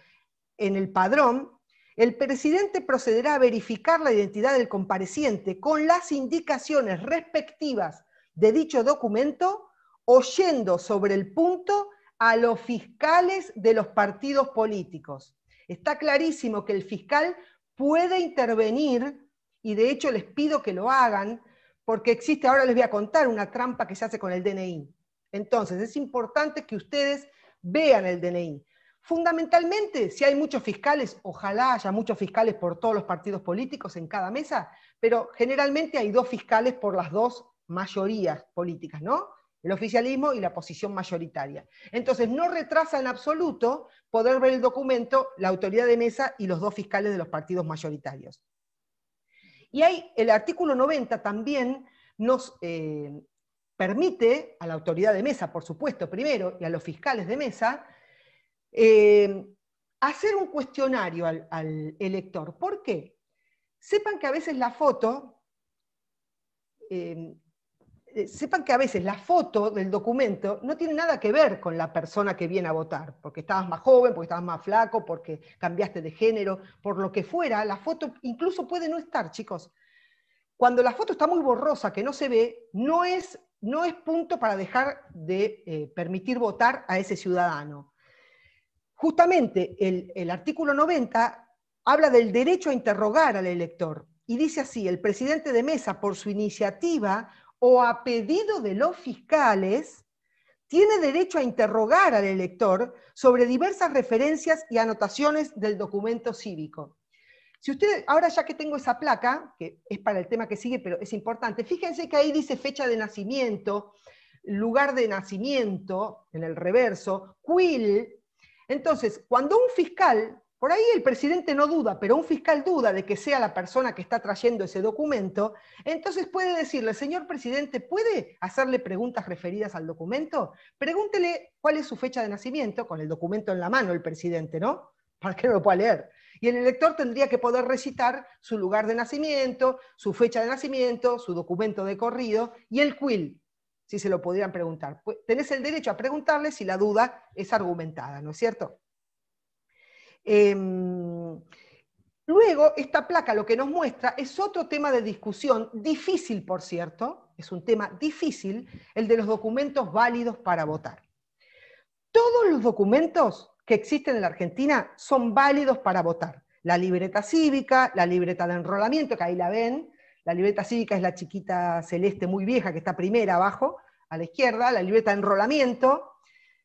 en el padrón, el presidente procederá a verificar la identidad del compareciente con las indicaciones respectivas de dicho documento, oyendo sobre el punto a los fiscales de los partidos políticos. Está clarísimo que el fiscal puede intervenir, y de hecho les pido que lo hagan, porque existe, ahora les voy a contar, una trampa que se hace con el DNI. Entonces, es importante que ustedes vean el DNI. Fundamentalmente, si hay muchos fiscales, ojalá haya muchos fiscales por todos los partidos políticos en cada mesa, pero generalmente hay dos fiscales por las dos mayorías políticas, ¿no? El oficialismo y la posición mayoritaria. Entonces, no retrasa en absoluto poder ver el documento, la autoridad de mesa y los dos fiscales de los partidos mayoritarios. Y ahí el artículo 90 también nos eh, permite a la autoridad de mesa, por supuesto, primero, y a los fiscales de mesa, eh, hacer un cuestionario al, elector. ¿Por qué? Sepan que a veces la foto, eh, eh, sepan que a veces la foto del documento no tiene nada que ver con la persona que viene a votar, porque estabas más joven, porque estabas más flaco, porque cambiaste de género, por lo que fuera, la foto incluso puede no estar, chicos. Cuando la foto está muy borrosa, que no se ve, no es, no es punto para dejar de permitir votar a ese ciudadano justamente el, artículo 90 habla del derecho a interrogar al elector y dice así, el presidente de mesa por su iniciativa o a pedido de los fiscales, tiene derecho a interrogar al elector sobre diversas referencias y anotaciones del documento cívico. Si ustedes, ahora ya que tengo esa placa, que es para el tema que sigue, pero es importante, fíjense que ahí dice fecha de nacimiento, lugar de nacimiento, en el reverso, quil, entonces, cuando un fiscal, por ahí el presidente no duda, pero un fiscal duda de que sea la persona que está trayendo ese documento, entonces puede decirle, señor presidente, ¿puede hacerle preguntas referidas al documento? Pregúntele cuál es su fecha de nacimiento, con el documento en la mano el presidente, ¿no? Para que no lo pueda leer. Y el elector tendría que poder recitar su lugar de nacimiento, su fecha de nacimiento, su documento de corrido y el quill, si se lo pudieran preguntar. Pues, tenés el derecho a preguntarle si la duda es argumentada, ¿no es cierto? Em, luego, esta placa lo que nos muestra es otro tema de discusión, difícil por cierto, es un tema difícil, el de los documentos válidos para votar. Todos los documentos que existen en la Argentina son válidos para votar. La libreta cívica, la libreta de enrolamiento, que ahí la ven, la libreta cívica es la chiquita celeste muy vieja que está primera abajo, a la izquierda, la libreta de enrolamiento,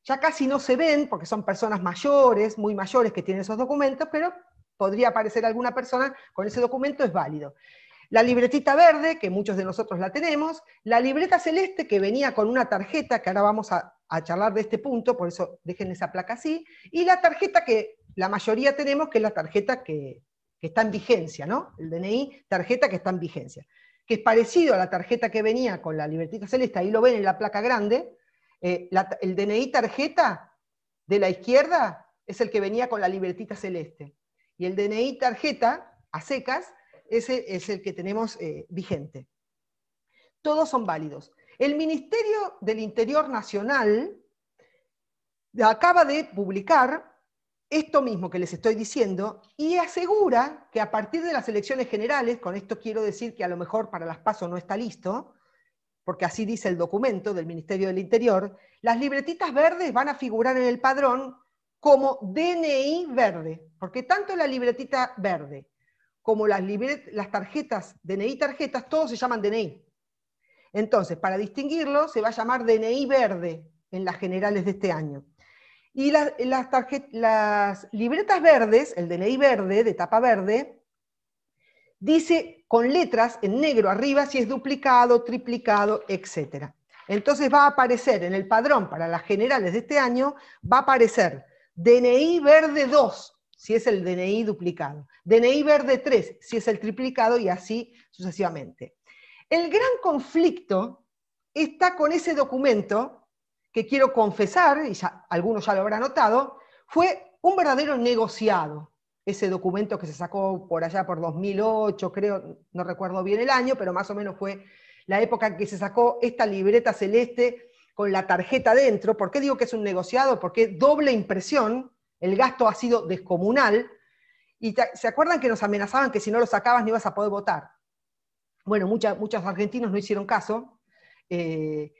ya casi no se ven porque son personas mayores, muy mayores que tienen esos documentos, pero podría aparecer alguna persona con ese documento, es válido. La libretita verde, que muchos de nosotros la tenemos, la libreta celeste que venía con una tarjeta, que ahora vamos a, charlar de este punto, por eso dejen esa placa así, y la tarjeta que la mayoría tenemos, que es la tarjeta que, que está en vigencia, ¿no? El DNI, tarjeta que está en vigencia, que es parecido a la tarjeta que venía con la libertita celeste, ahí lo ven en la placa grande, eh, el DNI tarjeta de la izquierda es el que venía con la libertita celeste, y el DNI tarjeta, a secas, ese es el que tenemos eh, vigente. Todos son válidos. El Ministerio del Interior Nacional acaba de publicar esto mismo que les estoy diciendo y asegura que a partir de las elecciones generales, con esto quiero decir que a lo mejor para las PASO no está listo, porque así dice el documento del Ministerio del Interior, las libretitas verdes van a figurar en el padrón como DNI verde, porque tanto la libretita verde como las, tarjetas, DNI tarjetas, todos se llaman DNI. Entonces, para distinguirlo, se va a llamar DNI verde en las generales de este año. Y las, libretas verdes, el DNI verde, de tapa verde, dice con letras en negro arriba si es duplicado, triplicado, etc. Entonces va a aparecer en el padrón para las generales de este año, va a aparecer DNI verde 2, si es el DNI duplicado, DNI verde 3, si es el triplicado, y así sucesivamente. El gran conflicto está con ese documento que quiero confesar, y ya, algunos ya lo habrán notado, fue un verdadero negociado. Ese documento que se sacó por allá por 2008, creo, no recuerdo bien el año, pero más o menos fue la época en que se sacó esta libreta celeste con la tarjeta dentro. ¿Por qué digo que es un negociado? Porque doble impresión, el gasto ha sido descomunal. Y se acuerdan que nos amenazaban que si no lo sacabas ni ibas a poder votar. Bueno, muchos argentinos no hicieron caso. Eh,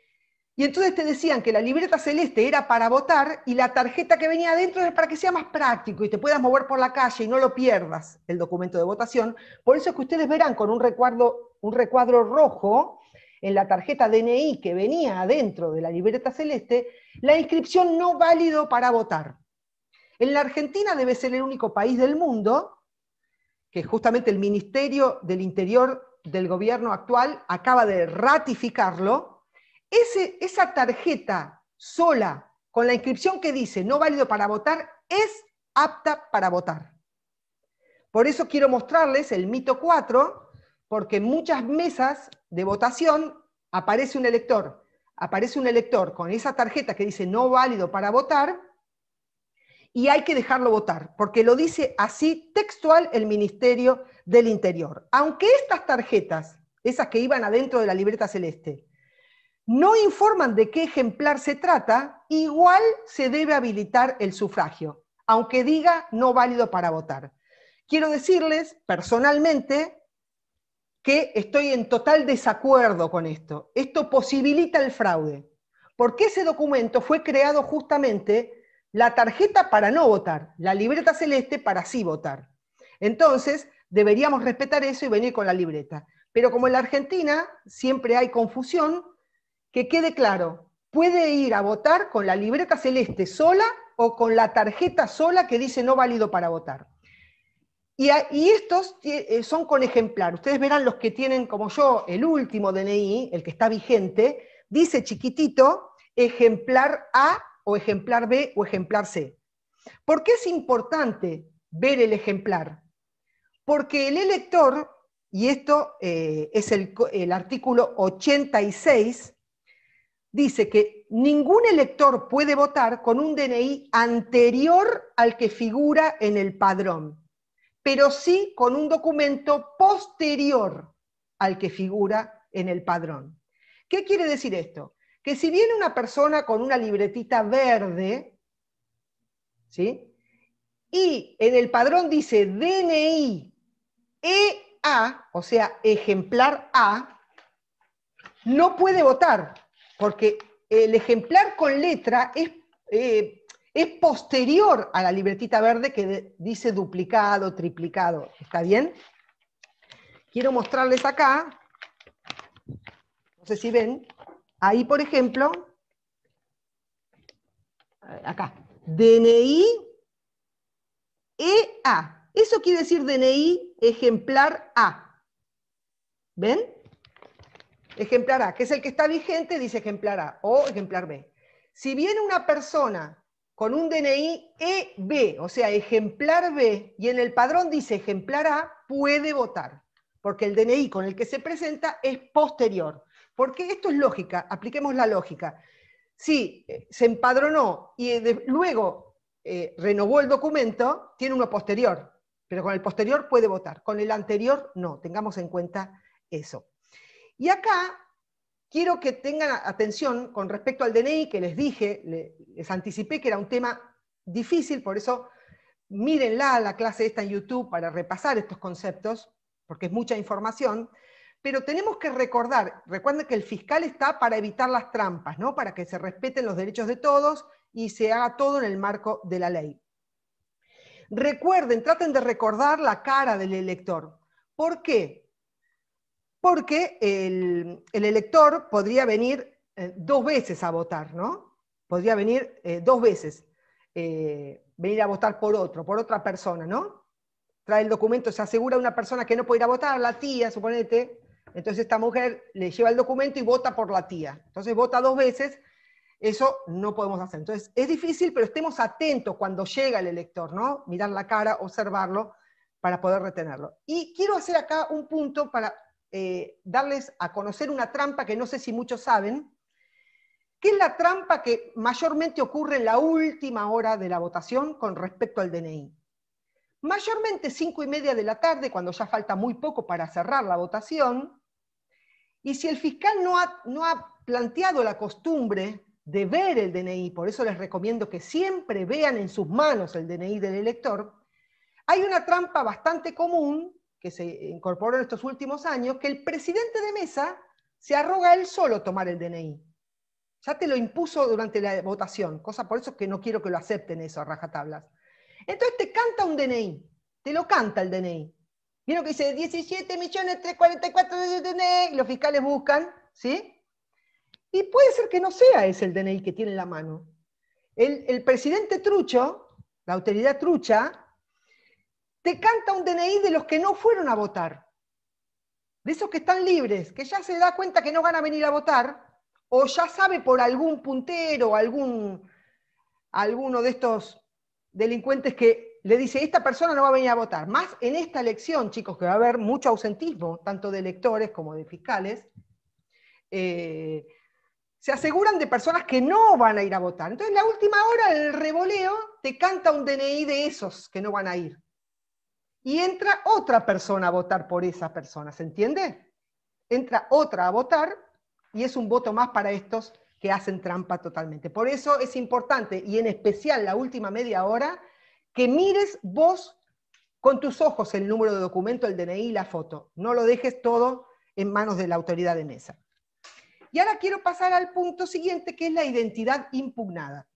y entonces te decían que la libreta celeste era para votar y la tarjeta que venía adentro era para que sea más práctico y te puedas mover por la calle y no lo pierdas el documento de votación. Por eso es que ustedes verán con un recuadro, un recuadro rojo en la tarjeta DNI que venía adentro de la libreta celeste, la inscripción no válido para votar. En la Argentina debe ser el único país del mundo que justamente el Ministerio del Interior del gobierno actual acaba de ratificarlo, esa tarjeta sola, con la inscripción que dice no válido para votar, es apta para votar. Por eso quiero mostrarles el mito 4, porque en muchas mesas de votación aparece un elector. Aparece un elector con esa tarjeta que dice no válido para votar y hay que dejarlo votar, porque lo dice así textual el Ministerio del Interior. Aunque estas tarjetas, esas que iban adentro de la libreta celeste, no informan de qué ejemplar se trata, igual se debe habilitar el sufragio, aunque diga no válido para votar. Quiero decirles personalmente que estoy en total desacuerdo con esto. Esto posibilita el fraude, porque ese documento fue creado justamente la tarjeta para no votar, la libreta celeste para sí votar. Entonces, deberíamos respetar eso y venir con la libreta. Pero como en la Argentina siempre hay confusión, que quede claro, puede ir a votar con la libreta celeste sola o con la tarjeta sola que dice no válido para votar. Y, estos eh, son con ejemplar. Ustedes verán los que tienen, como yo, el último DNI, el que está vigente, dice chiquitito ejemplar A o ejemplar B o ejemplar C. ¿Por qué es importante ver el ejemplar? Porque el elector, y esto eh, es el, artículo 86 dice que ningún elector puede votar con un DNI anterior al que figura en el padrón, pero sí con un documento posterior al que figura en el padrón. ¿Qué quiere decir esto? Que si viene una persona con una libretita verde, ¿sí? Y en el padrón dice DNI EA, o sea, ejemplar A, no puede votar porque el ejemplar con letra es, eh, es posterior a la libretita verde que dice duplicado, triplicado. ¿Está bien? Quiero mostrarles acá, no sé si ven, ahí por ejemplo, acá, DNI EA. Eso quiere decir DNI ejemplar A. ¿Ven? Ejemplar A, que es el que está vigente, dice ejemplar A o ejemplar B. Si viene una persona con un DNI EB, o sea, ejemplar B, y en el padrón dice ejemplar A, puede votar, porque el DNI con el que se presenta es posterior. Porque esto es lógica, apliquemos la lógica. Si eh, se empadronó y eh, luego eh, renovó el documento, tiene uno posterior, pero con el posterior puede votar, con el anterior no, tengamos en cuenta eso. Y acá quiero que tengan atención con respecto al DNI que les dije, les anticipé que era un tema difícil, por eso mírenla la clase esta en YouTube para repasar estos conceptos, porque es mucha información, pero tenemos que recordar, recuerden que el fiscal está para evitar las trampas, ¿no? para que se respeten los derechos de todos y se haga todo en el marco de la ley. Recuerden, traten de recordar la cara del elector. ¿Por qué? porque el, elector podría venir eh, dos veces a votar, ¿no? Podría venir eh, dos veces, eh, venir a votar por otro, por otra persona, ¿no? Trae el documento, se asegura una persona que no puede ir a votar, la tía, suponete, entonces esta mujer le lleva el documento y vota por la tía. Entonces vota dos veces, eso no podemos hacer. Entonces es difícil, pero estemos atentos cuando llega el elector, ¿no? Mirar la cara, observarlo para poder retenerlo. Y quiero hacer acá un punto para eh, darles a conocer una trampa que no sé si muchos saben, que es la trampa que mayormente ocurre en la última hora de la votación con respecto al DNI. Mayormente cinco y media de la tarde, cuando ya falta muy poco para cerrar la votación, y si el fiscal no ha, no ha planteado la costumbre de ver el DNI, por eso les recomiendo que siempre vean en sus manos el DNI del elector, hay una trampa bastante común que se incorporó en estos últimos años, que el presidente de mesa se arroga él solo tomar el DNI. Ya te lo impuso durante la votación, cosa por eso que no quiero que lo acepten eso a rajatablas. Entonces te canta un DNI, te lo canta el DNI. Vieron que dice 17 millones 344 de DNI, y los fiscales buscan, ¿sí? Y puede ser que no sea ese el DNI que tiene en la mano. El, el presidente trucho, la autoridad trucha, te canta un DNI de los que no fueron a votar, de esos que están libres, que ya se da cuenta que no van a venir a votar, o ya sabe por algún puntero, algún, alguno de estos delincuentes que le dice, esta persona no va a venir a votar. Más en esta elección, chicos, que va a haber mucho ausentismo, tanto de electores como de fiscales, eh, se aseguran de personas que no van a ir a votar. Entonces, en la última hora, el revoleo te canta un DNI de esos que no van a ir y entra otra persona a votar por esa persona, ¿se entiende? Entra otra a votar y es un voto más para estos que hacen trampa totalmente. Por eso es importante, y en especial la última media hora, que mires vos con tus ojos el número de documento, el DNI y la foto. No lo dejes todo en manos de la autoridad de mesa. Y ahora quiero pasar al punto siguiente, que es la identidad impugnada.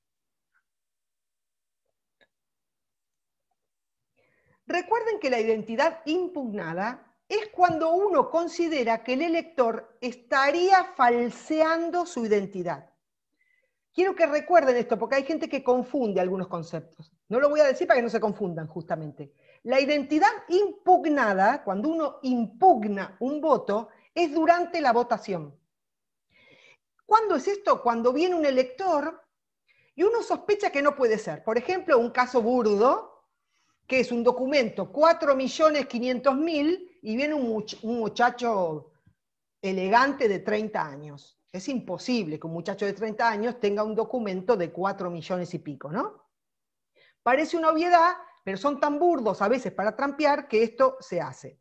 Recuerden que la identidad impugnada es cuando uno considera que el elector estaría falseando su identidad. Quiero que recuerden esto, porque hay gente que confunde algunos conceptos. No lo voy a decir para que no se confundan, justamente. La identidad impugnada, cuando uno impugna un voto, es durante la votación. ¿Cuándo es esto? Cuando viene un elector y uno sospecha que no puede ser. Por ejemplo, un caso burdo, que es un documento 4.500.000 y viene un, un muchacho elegante de 30 años. Es imposible que un muchacho de 30 años tenga un documento de 4 millones y pico, ¿no? Parece una obviedad, pero son tan burdos a veces para trampear que esto se hace.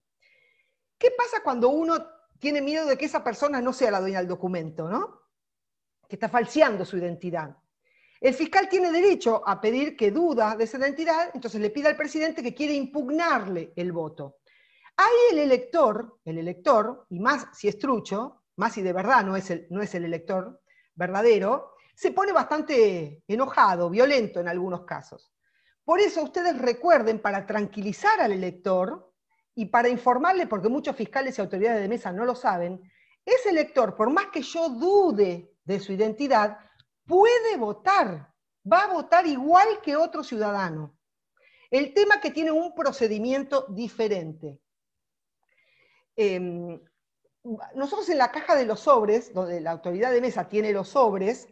¿Qué pasa cuando uno tiene miedo de que esa persona no sea la dueña del documento, ¿no? Que está falseando su identidad. El fiscal tiene derecho a pedir que duda de esa identidad, entonces le pide al presidente que quiere impugnarle el voto. Ahí el elector, el elector, y más si es trucho, más si de verdad no es el, no es el elector verdadero, se pone bastante enojado, violento en algunos casos. Por eso ustedes recuerden, para tranquilizar al elector y para informarle, porque muchos fiscales y autoridades de mesa no lo saben, ese elector, por más que yo dude de su identidad, puede votar, va a votar igual que otro ciudadano. El tema que tiene un procedimiento diferente. Em, nosotros en la caja de los sobres, donde la autoridad de mesa tiene los sobres,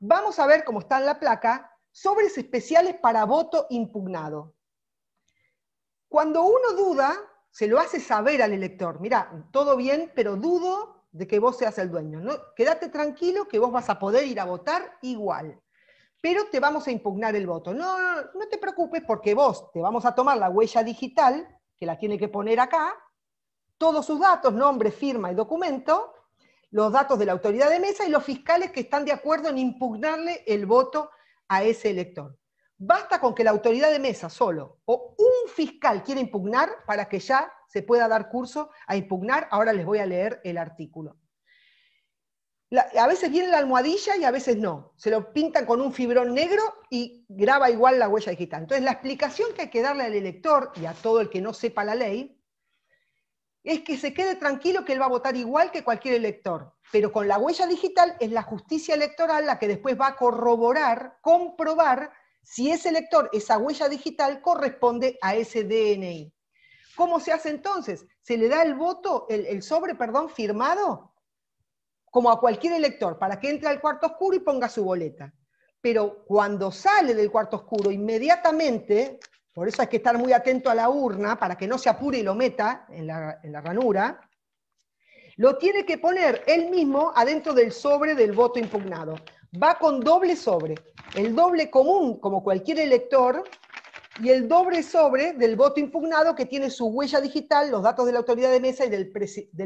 vamos a ver cómo está en la placa, sobres especiales para voto impugnado. Cuando uno duda, se lo hace saber al elector, mira, todo bien, pero dudo de que vos seas el dueño. ¿no? Quédate tranquilo que vos vas a poder ir a votar igual, pero te vamos a impugnar el voto. No, no, no te preocupes porque vos te vamos a tomar la huella digital, que la tiene que poner acá, todos sus datos, nombre, firma y documento, los datos de la autoridad de mesa y los fiscales que están de acuerdo en impugnarle el voto a ese elector. Basta con que la autoridad de mesa solo o un fiscal quiera impugnar para que ya se pueda dar curso a impugnar. Ahora les voy a leer el artículo. a veces viene la almohadilla y a veces no. Se lo pintan con un fibrón negro y graba igual la huella digital. Entonces, la explicación que hay que darle al elector y a todo el que no sepa la ley es que se quede tranquilo que él va a votar igual que cualquier elector. Pero con la huella digital es la justicia electoral la que después va a corroborar, comprobar si ese elector, esa huella digital corresponde a ese DNI. ¿Cómo se hace entonces? ¿Se le da el voto, el, sobre, perdón, firmado? Como a cualquier elector, para que entre al cuarto oscuro y ponga su boleta. Pero cuando sale del cuarto oscuro, inmediatamente, por eso hay que estar muy atento a la urna, para que no se apure y lo meta la, en la ranura, lo tiene que poner él mismo adentro del sobre del voto impugnado. Va con doble sobre. El doble común, como cualquier elector, y el doble sobre del voto impugnado que tiene su huella digital, los datos de la autoridad de mesa y del,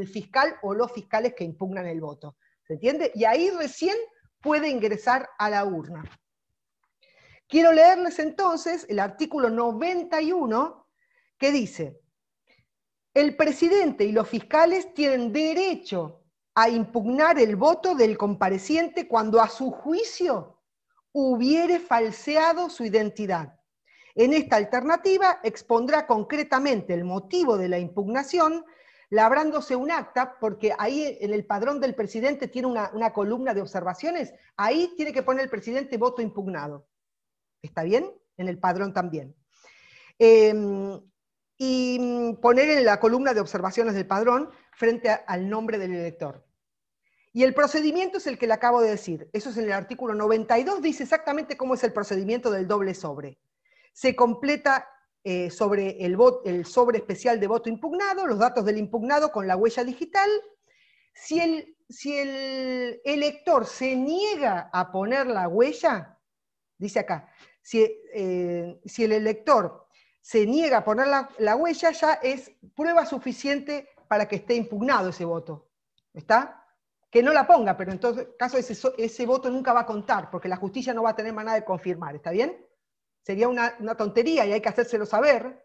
fiscal o los fiscales que impugnan el voto. ¿Se entiende? Y ahí recién puede ingresar a la urna. Quiero leerles entonces el artículo 91 que dice, el presidente y los fiscales tienen derecho a impugnar el voto del compareciente cuando a su juicio hubiere falseado su identidad en esta alternativa expondrá concretamente el motivo de la impugnación, labrándose un acta, porque ahí en el padrón del presidente tiene una, columna de observaciones, ahí tiene que poner el presidente voto impugnado. ¿Está bien? En el padrón también. Em, y mm, poner en la columna de observaciones del padrón frente al nombre del elector. Y el procedimiento es el que le acabo de decir. Eso es en el artículo 92, dice exactamente cómo es el procedimiento del doble sobre. Se completa eh, sobre el, sobre especial de voto impugnado, los datos del impugnado con la huella digital. Si el, si el elector se niega a poner la huella, dice acá, si, eh, si el elector se niega a poner la, huella, ya es prueba suficiente para que esté impugnado ese voto. ¿Está? que no la ponga, pero en todo caso ese, ese, voto nunca va a contar, porque la justicia no va a tener manera de confirmar, ¿está bien? sería una, tontería y hay que hacérselo saber.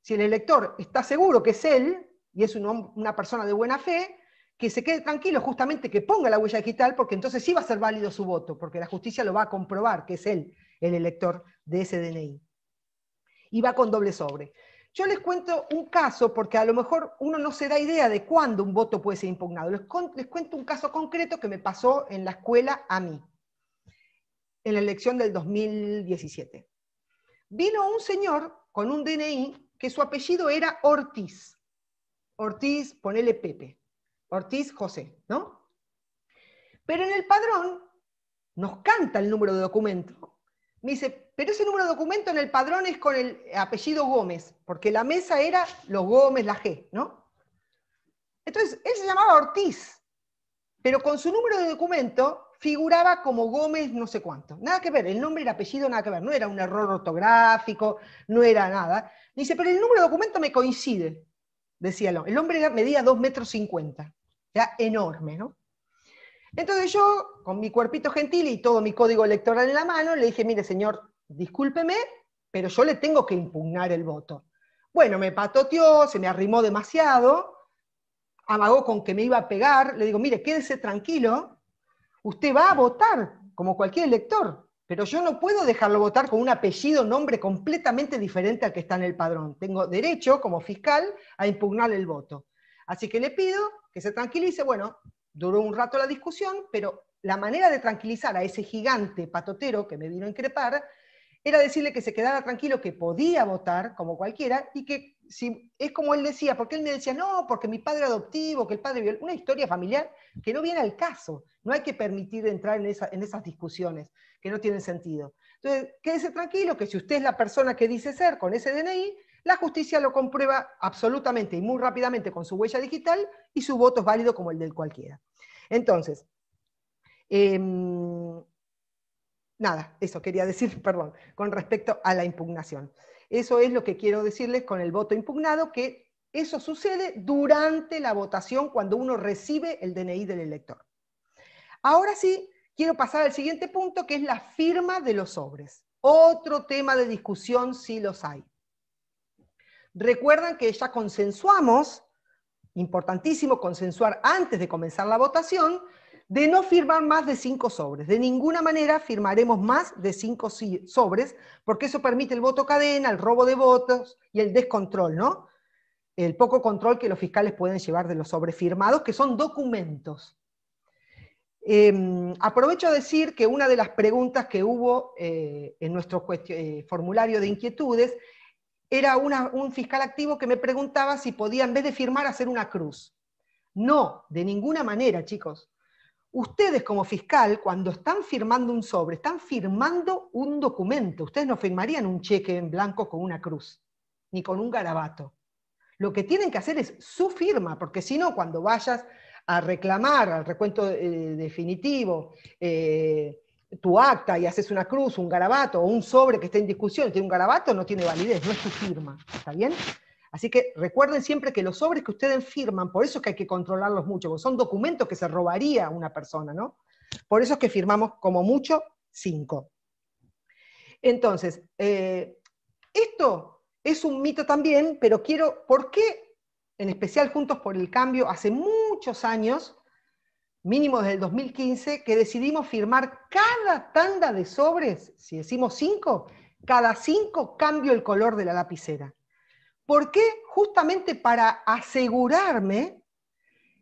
Si el elector está seguro que es él, y es una persona de buena fe, que se quede tranquilo justamente que ponga la huella digital, porque entonces sí va a ser válido su voto, porque la justicia lo va a comprobar que es él el elector de ese DNI. Y va con doble sobre. Yo les cuento un caso, porque a lo mejor uno no se da idea de cuándo un voto puede ser impugnado. les cuento un caso concreto que me pasó en la escuela a mí, en la elección del 2017 vino un señor con un DNI que su apellido era Ortiz. Ortiz, ponele Pepe. Ortiz José, ¿no? Pero en el padrón nos canta el número de documento. Me dice, pero ese número de documento en el padrón es con el apellido Gómez, porque la mesa era los Gómez, la G, ¿no? Entonces, él se llamaba Ortiz, pero con su número de documento figuraba como Gómez no sé cuánto. Nada que ver, el nombre y el apellido nada que ver, no era un error ortográfico, no era nada. dice, pero el número de documento me coincide, decía el hombre. El hombre medía 2 metros 50, era enorme, ¿no? Entonces yo, con mi cuerpito gentil y todo mi código electoral en la mano, le dije, mire señor, discúlpeme, pero yo le tengo que impugnar el voto. Bueno, me patoteó, se me arrimó demasiado, amagó con que me iba a pegar, le digo, mire, quédese tranquilo, Usted va a votar, como cualquier elector, pero yo no puedo dejarlo votar con un apellido, nombre completamente diferente al que está en el padrón. Tengo derecho, como fiscal, a impugnar el voto. Así que le pido que se tranquilice. Bueno, duró un rato la discusión, pero la manera de tranquilizar a ese gigante patotero que me vino a increpar era decirle que se quedara tranquilo, que podía votar como cualquiera y que es como él decía, porque él me decía, no, porque mi padre adoptivo, que el padre violó, una historia familiar que no viene al caso. No hay que permitir entrar en, esas discusiones que no tienen sentido. Entonces, quédese tranquilo que si usted es la persona que dice ser con ese DNI, la justicia lo comprueba absolutamente y muy rápidamente con su huella digital y su voto es válido como el del cualquiera. Entonces, em, nada, eso quería decir, <laughs> perdón, con respecto a la impugnación. Eso es lo que quiero decirles con el voto impugnado, que eso sucede durante la votación cuando uno recibe el DNI del elector. Ahora sí, quiero pasar al siguiente punto, que es la firma de los sobres. Otro tema de discusión si los hay. Recuerdan que ya consensuamos, importantísimo consensuar antes de comenzar la votación, de no firmar más de cinco sobres. De ninguna manera firmaremos más de cinco sobres, porque eso permite el voto cadena, el robo de votos y el descontrol, ¿no? El poco control que los fiscales pueden llevar de los sobres firmados, que son documentos. Em, aprovecho a decir que una de las preguntas que hubo eh, en nuestro eh, formulario de inquietudes era un fiscal activo que me preguntaba si podía, en vez de firmar, hacer una cruz. No, de ninguna manera, chicos. Ustedes como fiscal, cuando están firmando un sobre, están firmando un documento. Ustedes no firmarían un cheque en blanco con una cruz, ni con un garabato. Lo que tienen que hacer es su firma, porque si no, cuando vayas a reclamar al recuento eh, definitivo eh, tu acta y haces una cruz, un garabato o un sobre que está en discusión tiene un garabato, no tiene validez, no es tu firma. ¿Está bien? Así que recuerden siempre que los sobres que ustedes firman, por eso es que hay que controlarlos mucho, porque son documentos que se robaría una persona, ¿no? Por eso es que firmamos como mucho cinco. Entonces, eh, esto es un mito también, pero quiero, ¿por qué? En especial Juntos por el Cambio, hace muchos años, mínimo desde el 2015, que decidimos firmar cada tanda de sobres, si decimos cinco, cada cinco cambio el color de la lapicera. ¿Por qué? Justamente para asegurarme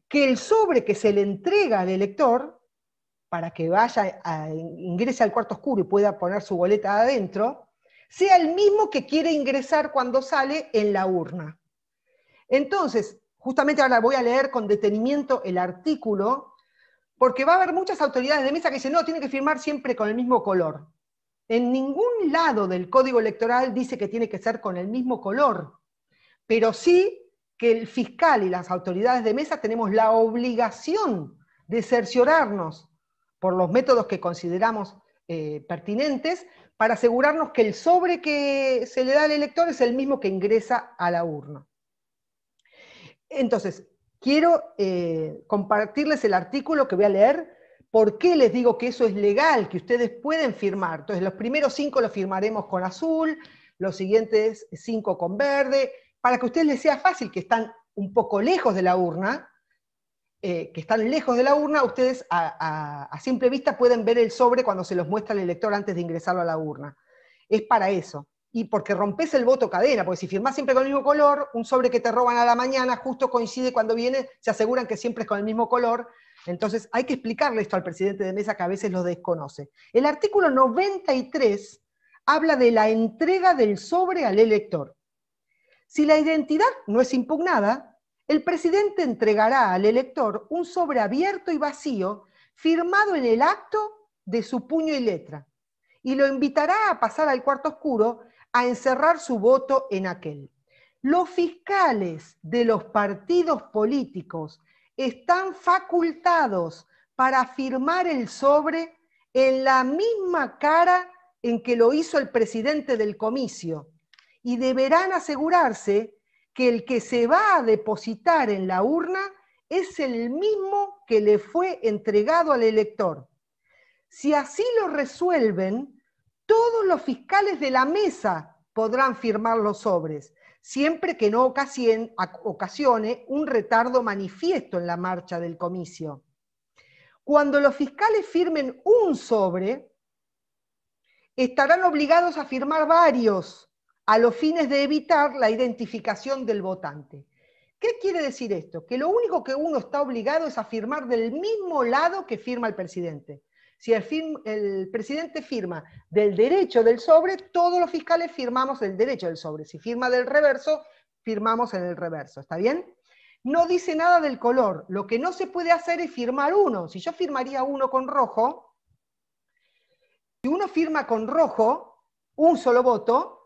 que el sobre que se le entrega al elector, para que vaya, a, ingrese al cuarto oscuro y pueda poner su boleta adentro, sea el mismo que quiere ingresar cuando sale en la urna. Entonces, justamente ahora voy a leer con detenimiento el artículo, porque va a haber muchas autoridades de mesa que dicen, no, tiene que firmar siempre con el mismo color. En ningún lado del código electoral dice que tiene que ser con el mismo color pero sí que el fiscal y las autoridades de mesa tenemos la obligación de cerciorarnos por los métodos que consideramos eh, pertinentes para asegurarnos que el sobre que se le da al elector es el mismo que ingresa a la urna. Entonces, quiero eh, compartirles el artículo que voy a leer. ¿Por qué les digo que eso es legal, que ustedes pueden firmar? Entonces, los primeros cinco los firmaremos con azul, los siguientes cinco con verde, para que a ustedes les sea fácil, que están un poco lejos de la urna, eh, que están lejos de la urna, ustedes a, a, simple vista pueden ver el sobre cuando se los muestra el elector antes de ingresarlo a la urna. Es para eso. Y porque rompes el voto cadena, porque si firmás siempre con el mismo color, un sobre que te roban a la mañana justo coincide cuando viene, se aseguran que siempre es con el mismo color. Entonces hay que explicarle esto al presidente de mesa que a veces lo desconoce. El artículo 93 habla de la entrega del sobre al elector. Si la identidad no es impugnada, el presidente entregará al elector un sobre abierto y vacío firmado en el acto de su puño y letra y lo invitará a pasar al cuarto oscuro a encerrar su voto en aquel. Los fiscales de los partidos políticos están facultados para firmar el sobre en la misma cara en que lo hizo el presidente del comicio, y deberán asegurarse que el que se va a depositar en la urna es el mismo que le fue entregado al elector. Si así lo resuelven, todos los fiscales de la mesa podrán firmar los sobres, siempre que no ocasione un retardo manifiesto en la marcha del comicio. Cuando los fiscales firmen un sobre, estarán obligados a firmar varios a los fines de evitar la identificación del votante. ¿Qué quiere decir esto? Que lo único que uno está obligado es a firmar del mismo lado que firma el presidente. Si el, presidente firma del derecho del sobre, todos los fiscales firmamos del derecho del sobre. Si firma del reverso, firmamos en el reverso. ¿Está bien? No dice nada del color. Lo que no se puede hacer es firmar uno. Si yo firmaría uno con rojo, si uno firma con rojo un solo voto,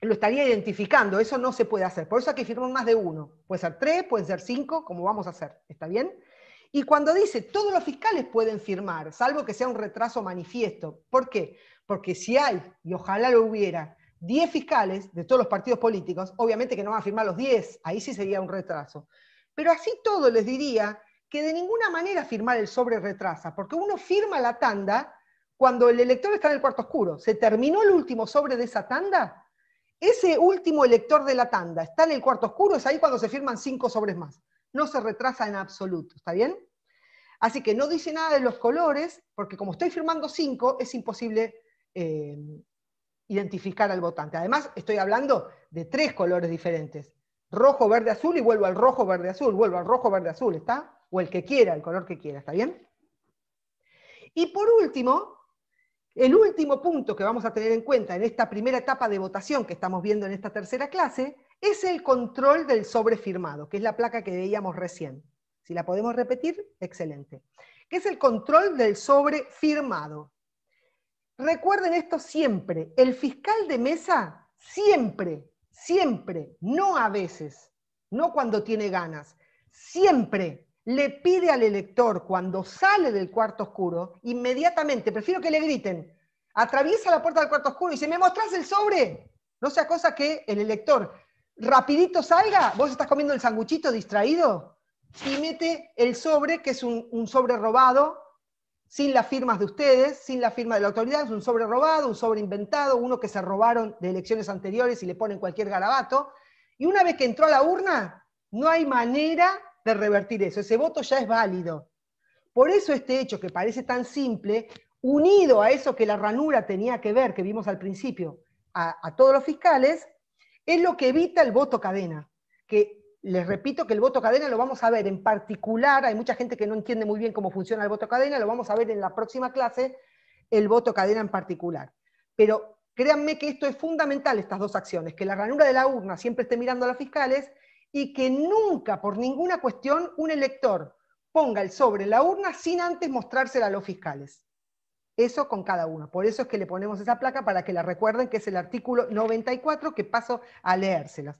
lo estaría identificando. Eso no se puede hacer. Por eso hay que firmar más de uno. Puede ser tres, pueden ser cinco, como vamos a hacer. ¿Está bien? Y cuando dice, todos los fiscales pueden firmar, salvo que sea un retraso manifiesto. ¿Por qué? Porque si hay, y ojalá lo hubiera, 10 fiscales de todos los partidos políticos, obviamente que no van a firmar los 10, ahí sí sería un retraso. Pero así todo les diría que de ninguna manera firmar el sobre retrasa, porque uno firma la tanda cuando el elector está en el cuarto oscuro. Se terminó el último sobre de esa tanda ese último elector de la tanda está en el cuarto oscuro, es ahí cuando se firman cinco sobres más. No se retrasa en absoluto, ¿está bien? Así que no dice nada de los colores, porque como estoy firmando cinco, es imposible eh, identificar al votante. Además, estoy hablando de tres colores diferentes. Rojo, verde, azul y vuelvo al rojo, verde, azul, vuelvo al rojo, verde, azul, ¿está? O el que quiera, el color que quiera, ¿está bien? Y por último, el último punto que vamos a tener en cuenta en esta primera etapa de votación que estamos viendo en esta tercera clase es el control del sobre firmado, que es la placa que veíamos recién. Si la podemos repetir, excelente. ¿Qué es el control del sobre firmado. Recuerden esto siempre, el fiscal de mesa siempre, siempre, no a veces, no cuando tiene ganas, siempre le pide al elector cuando sale del cuarto oscuro, inmediatamente, prefiero que le griten, atraviesa la puerta del cuarto oscuro y dice, ¿me mostrás el sobre? No sea cosa que el elector rapidito salga, vos estás comiendo el sanguchito distraído y mete el sobre, que es un, sobre robado, sin las firmas de ustedes, sin la firma de la autoridad, es un sobre robado, un sobre inventado, uno que se robaron de elecciones anteriores y le ponen cualquier garabato. Y una vez que entró a la urna, no hay manera revertir eso. Ese voto ya es válido. Por eso este hecho que parece tan simple, unido a eso que la ranura tenía que ver, que vimos al principio, a, a todos los fiscales, es lo que evita el voto cadena. Que les repito que el voto cadena lo vamos a ver en particular, hay mucha gente que no entiende muy bien cómo funciona el voto cadena, lo vamos a ver en la próxima clase, el voto cadena en particular. Pero créanme que esto es fundamental, estas dos acciones, que la ranura de la urna siempre esté mirando a los fiscales y que nunca, por ninguna cuestión, un elector ponga el sobre en la urna sin antes mostrársela a los fiscales. Eso con cada uno. Por eso es que le ponemos esa placa para que la recuerden, que es el artículo 94, que paso a leérselas.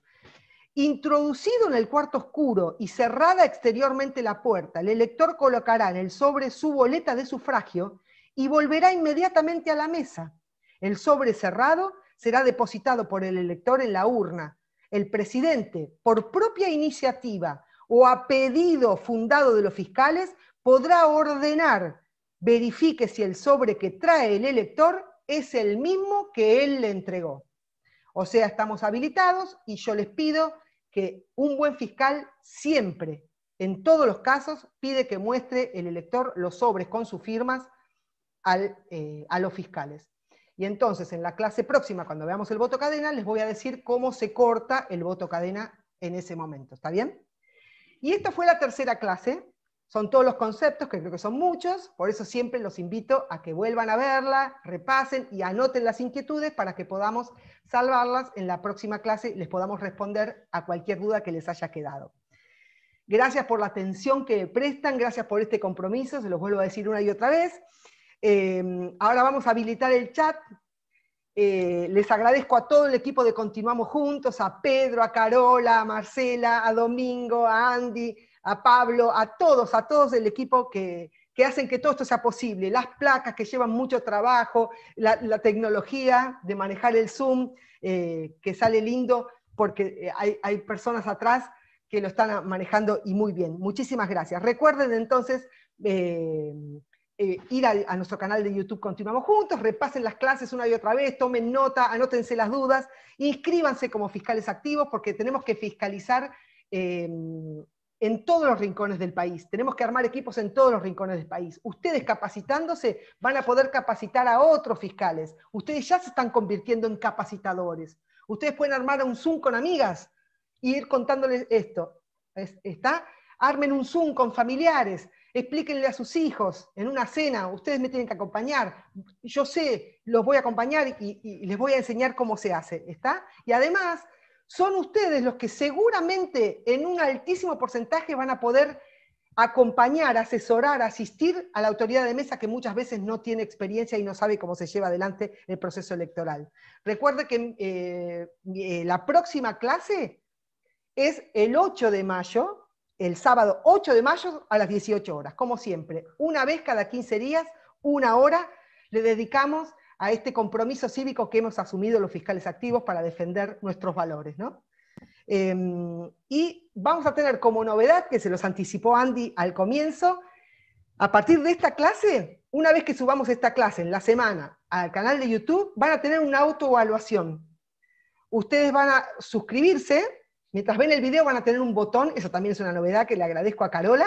Introducido en el cuarto oscuro y cerrada exteriormente la puerta, el elector colocará en el sobre su boleta de sufragio y volverá inmediatamente a la mesa. El sobre cerrado será depositado por el elector en la urna el presidente, por propia iniciativa o a pedido fundado de los fiscales, podrá ordenar, verifique si el sobre que trae el elector es el mismo que él le entregó. O sea, estamos habilitados y yo les pido que un buen fiscal siempre, en todos los casos, pide que muestre el elector los sobres con sus firmas eh, a los fiscales. Y entonces, en la clase próxima, cuando veamos el voto cadena, les voy a decir cómo se corta el voto cadena en ese momento. ¿Está bien? Y esta fue la tercera clase. Son todos los conceptos, que creo que son muchos, por eso siempre los invito a que vuelvan a verla, repasen y anoten las inquietudes para que podamos salvarlas en la próxima clase y les podamos responder a cualquier duda que les haya quedado. Gracias por la atención que prestan, gracias por este compromiso, se los vuelvo a decir una y otra vez. Em, ahora vamos a habilitar el chat. Eh, les agradezco a todo el equipo de Continuamos Juntos, a Pedro, a Carola, a Marcela, a Domingo, a Andy, a Pablo, a todos, a todos el equipo que, hacen que todo esto sea posible. Las placas que llevan mucho trabajo, la, tecnología de manejar el Zoom, eh, que sale lindo porque eh, hay, personas atrás que lo están manejando y muy bien. Muchísimas gracias. Recuerden entonces eh, ir a, nuestro canal de YouTube Continuamos Juntos, repasen las clases una y otra vez, tomen nota, anótense las dudas, inscríbanse como fiscales activos porque tenemos que fiscalizar em, en todos los rincones del país, tenemos que armar equipos en todos los rincones del país. Ustedes capacitándose van a poder capacitar a otros fiscales, ustedes ya se están convirtiendo en capacitadores, ustedes pueden armar un Zoom con amigas y e ir contándoles esto. ¿Está? armen un Zoom con familiares, explíquenle a sus hijos en una cena, ustedes me tienen que acompañar, yo sé, los voy a acompañar y, les voy a enseñar cómo se hace, ¿está? Y además, son ustedes los que seguramente en un altísimo porcentaje van a poder acompañar, asesorar, asistir a la autoridad de mesa que muchas veces no tiene experiencia y no sabe cómo se lleva adelante el proceso electoral. Recuerde que eh, eh, la próxima clase es el 8 de mayo, el sábado 8 de mayo a las 18 horas, como siempre. Una vez cada 15 días, una hora, le dedicamos a este compromiso cívico que hemos asumido los fiscales activos para defender nuestros valores. ¿no? Em, y vamos a tener como novedad, que se los anticipó Andy al comienzo, a partir de esta clase, una vez que subamos esta clase en la semana al canal de YouTube, van a tener una autoevaluación. Ustedes van a suscribirse Mientras ven el video van a tener un botón, eso también es una novedad que le agradezco a Carola,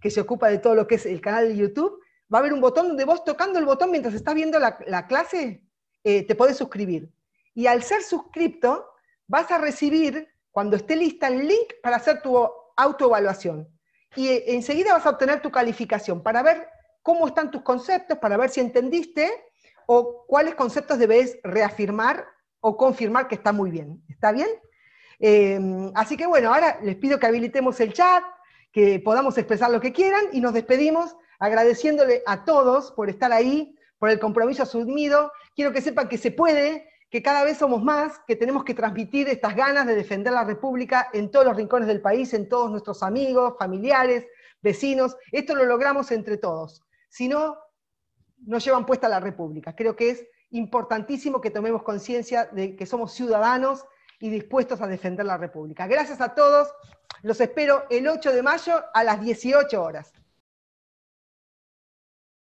que se ocupa de todo lo que es el canal de YouTube. Va a haber un botón donde vos tocando el botón mientras estás viendo la, clase, eh, te podés suscribir. Y al ser suscripto, vas a recibir, cuando esté lista, el link para hacer tu autoevaluación. Y eh, enseguida vas a obtener tu calificación para ver cómo están tus conceptos, para ver si entendiste o cuáles conceptos debes reafirmar o confirmar que está muy bien. ¿Está bien? Em, así que bueno, ahora les pido que habilitemos el chat, que podamos expresar lo que quieran y nos despedimos agradeciéndole a todos por estar ahí, por el compromiso asumido. Quiero que sepan que se puede, que cada vez somos más, que tenemos que transmitir estas ganas de defender la República en todos los rincones del país, en todos nuestros amigos, familiares, vecinos. Esto lo logramos entre todos. Si no, nos llevan puesta la República. Creo que es importantísimo que tomemos conciencia de que somos ciudadanos y dispuestos a defender la República. Gracias a todos. Los espero el 8 de mayo a las 18 horas.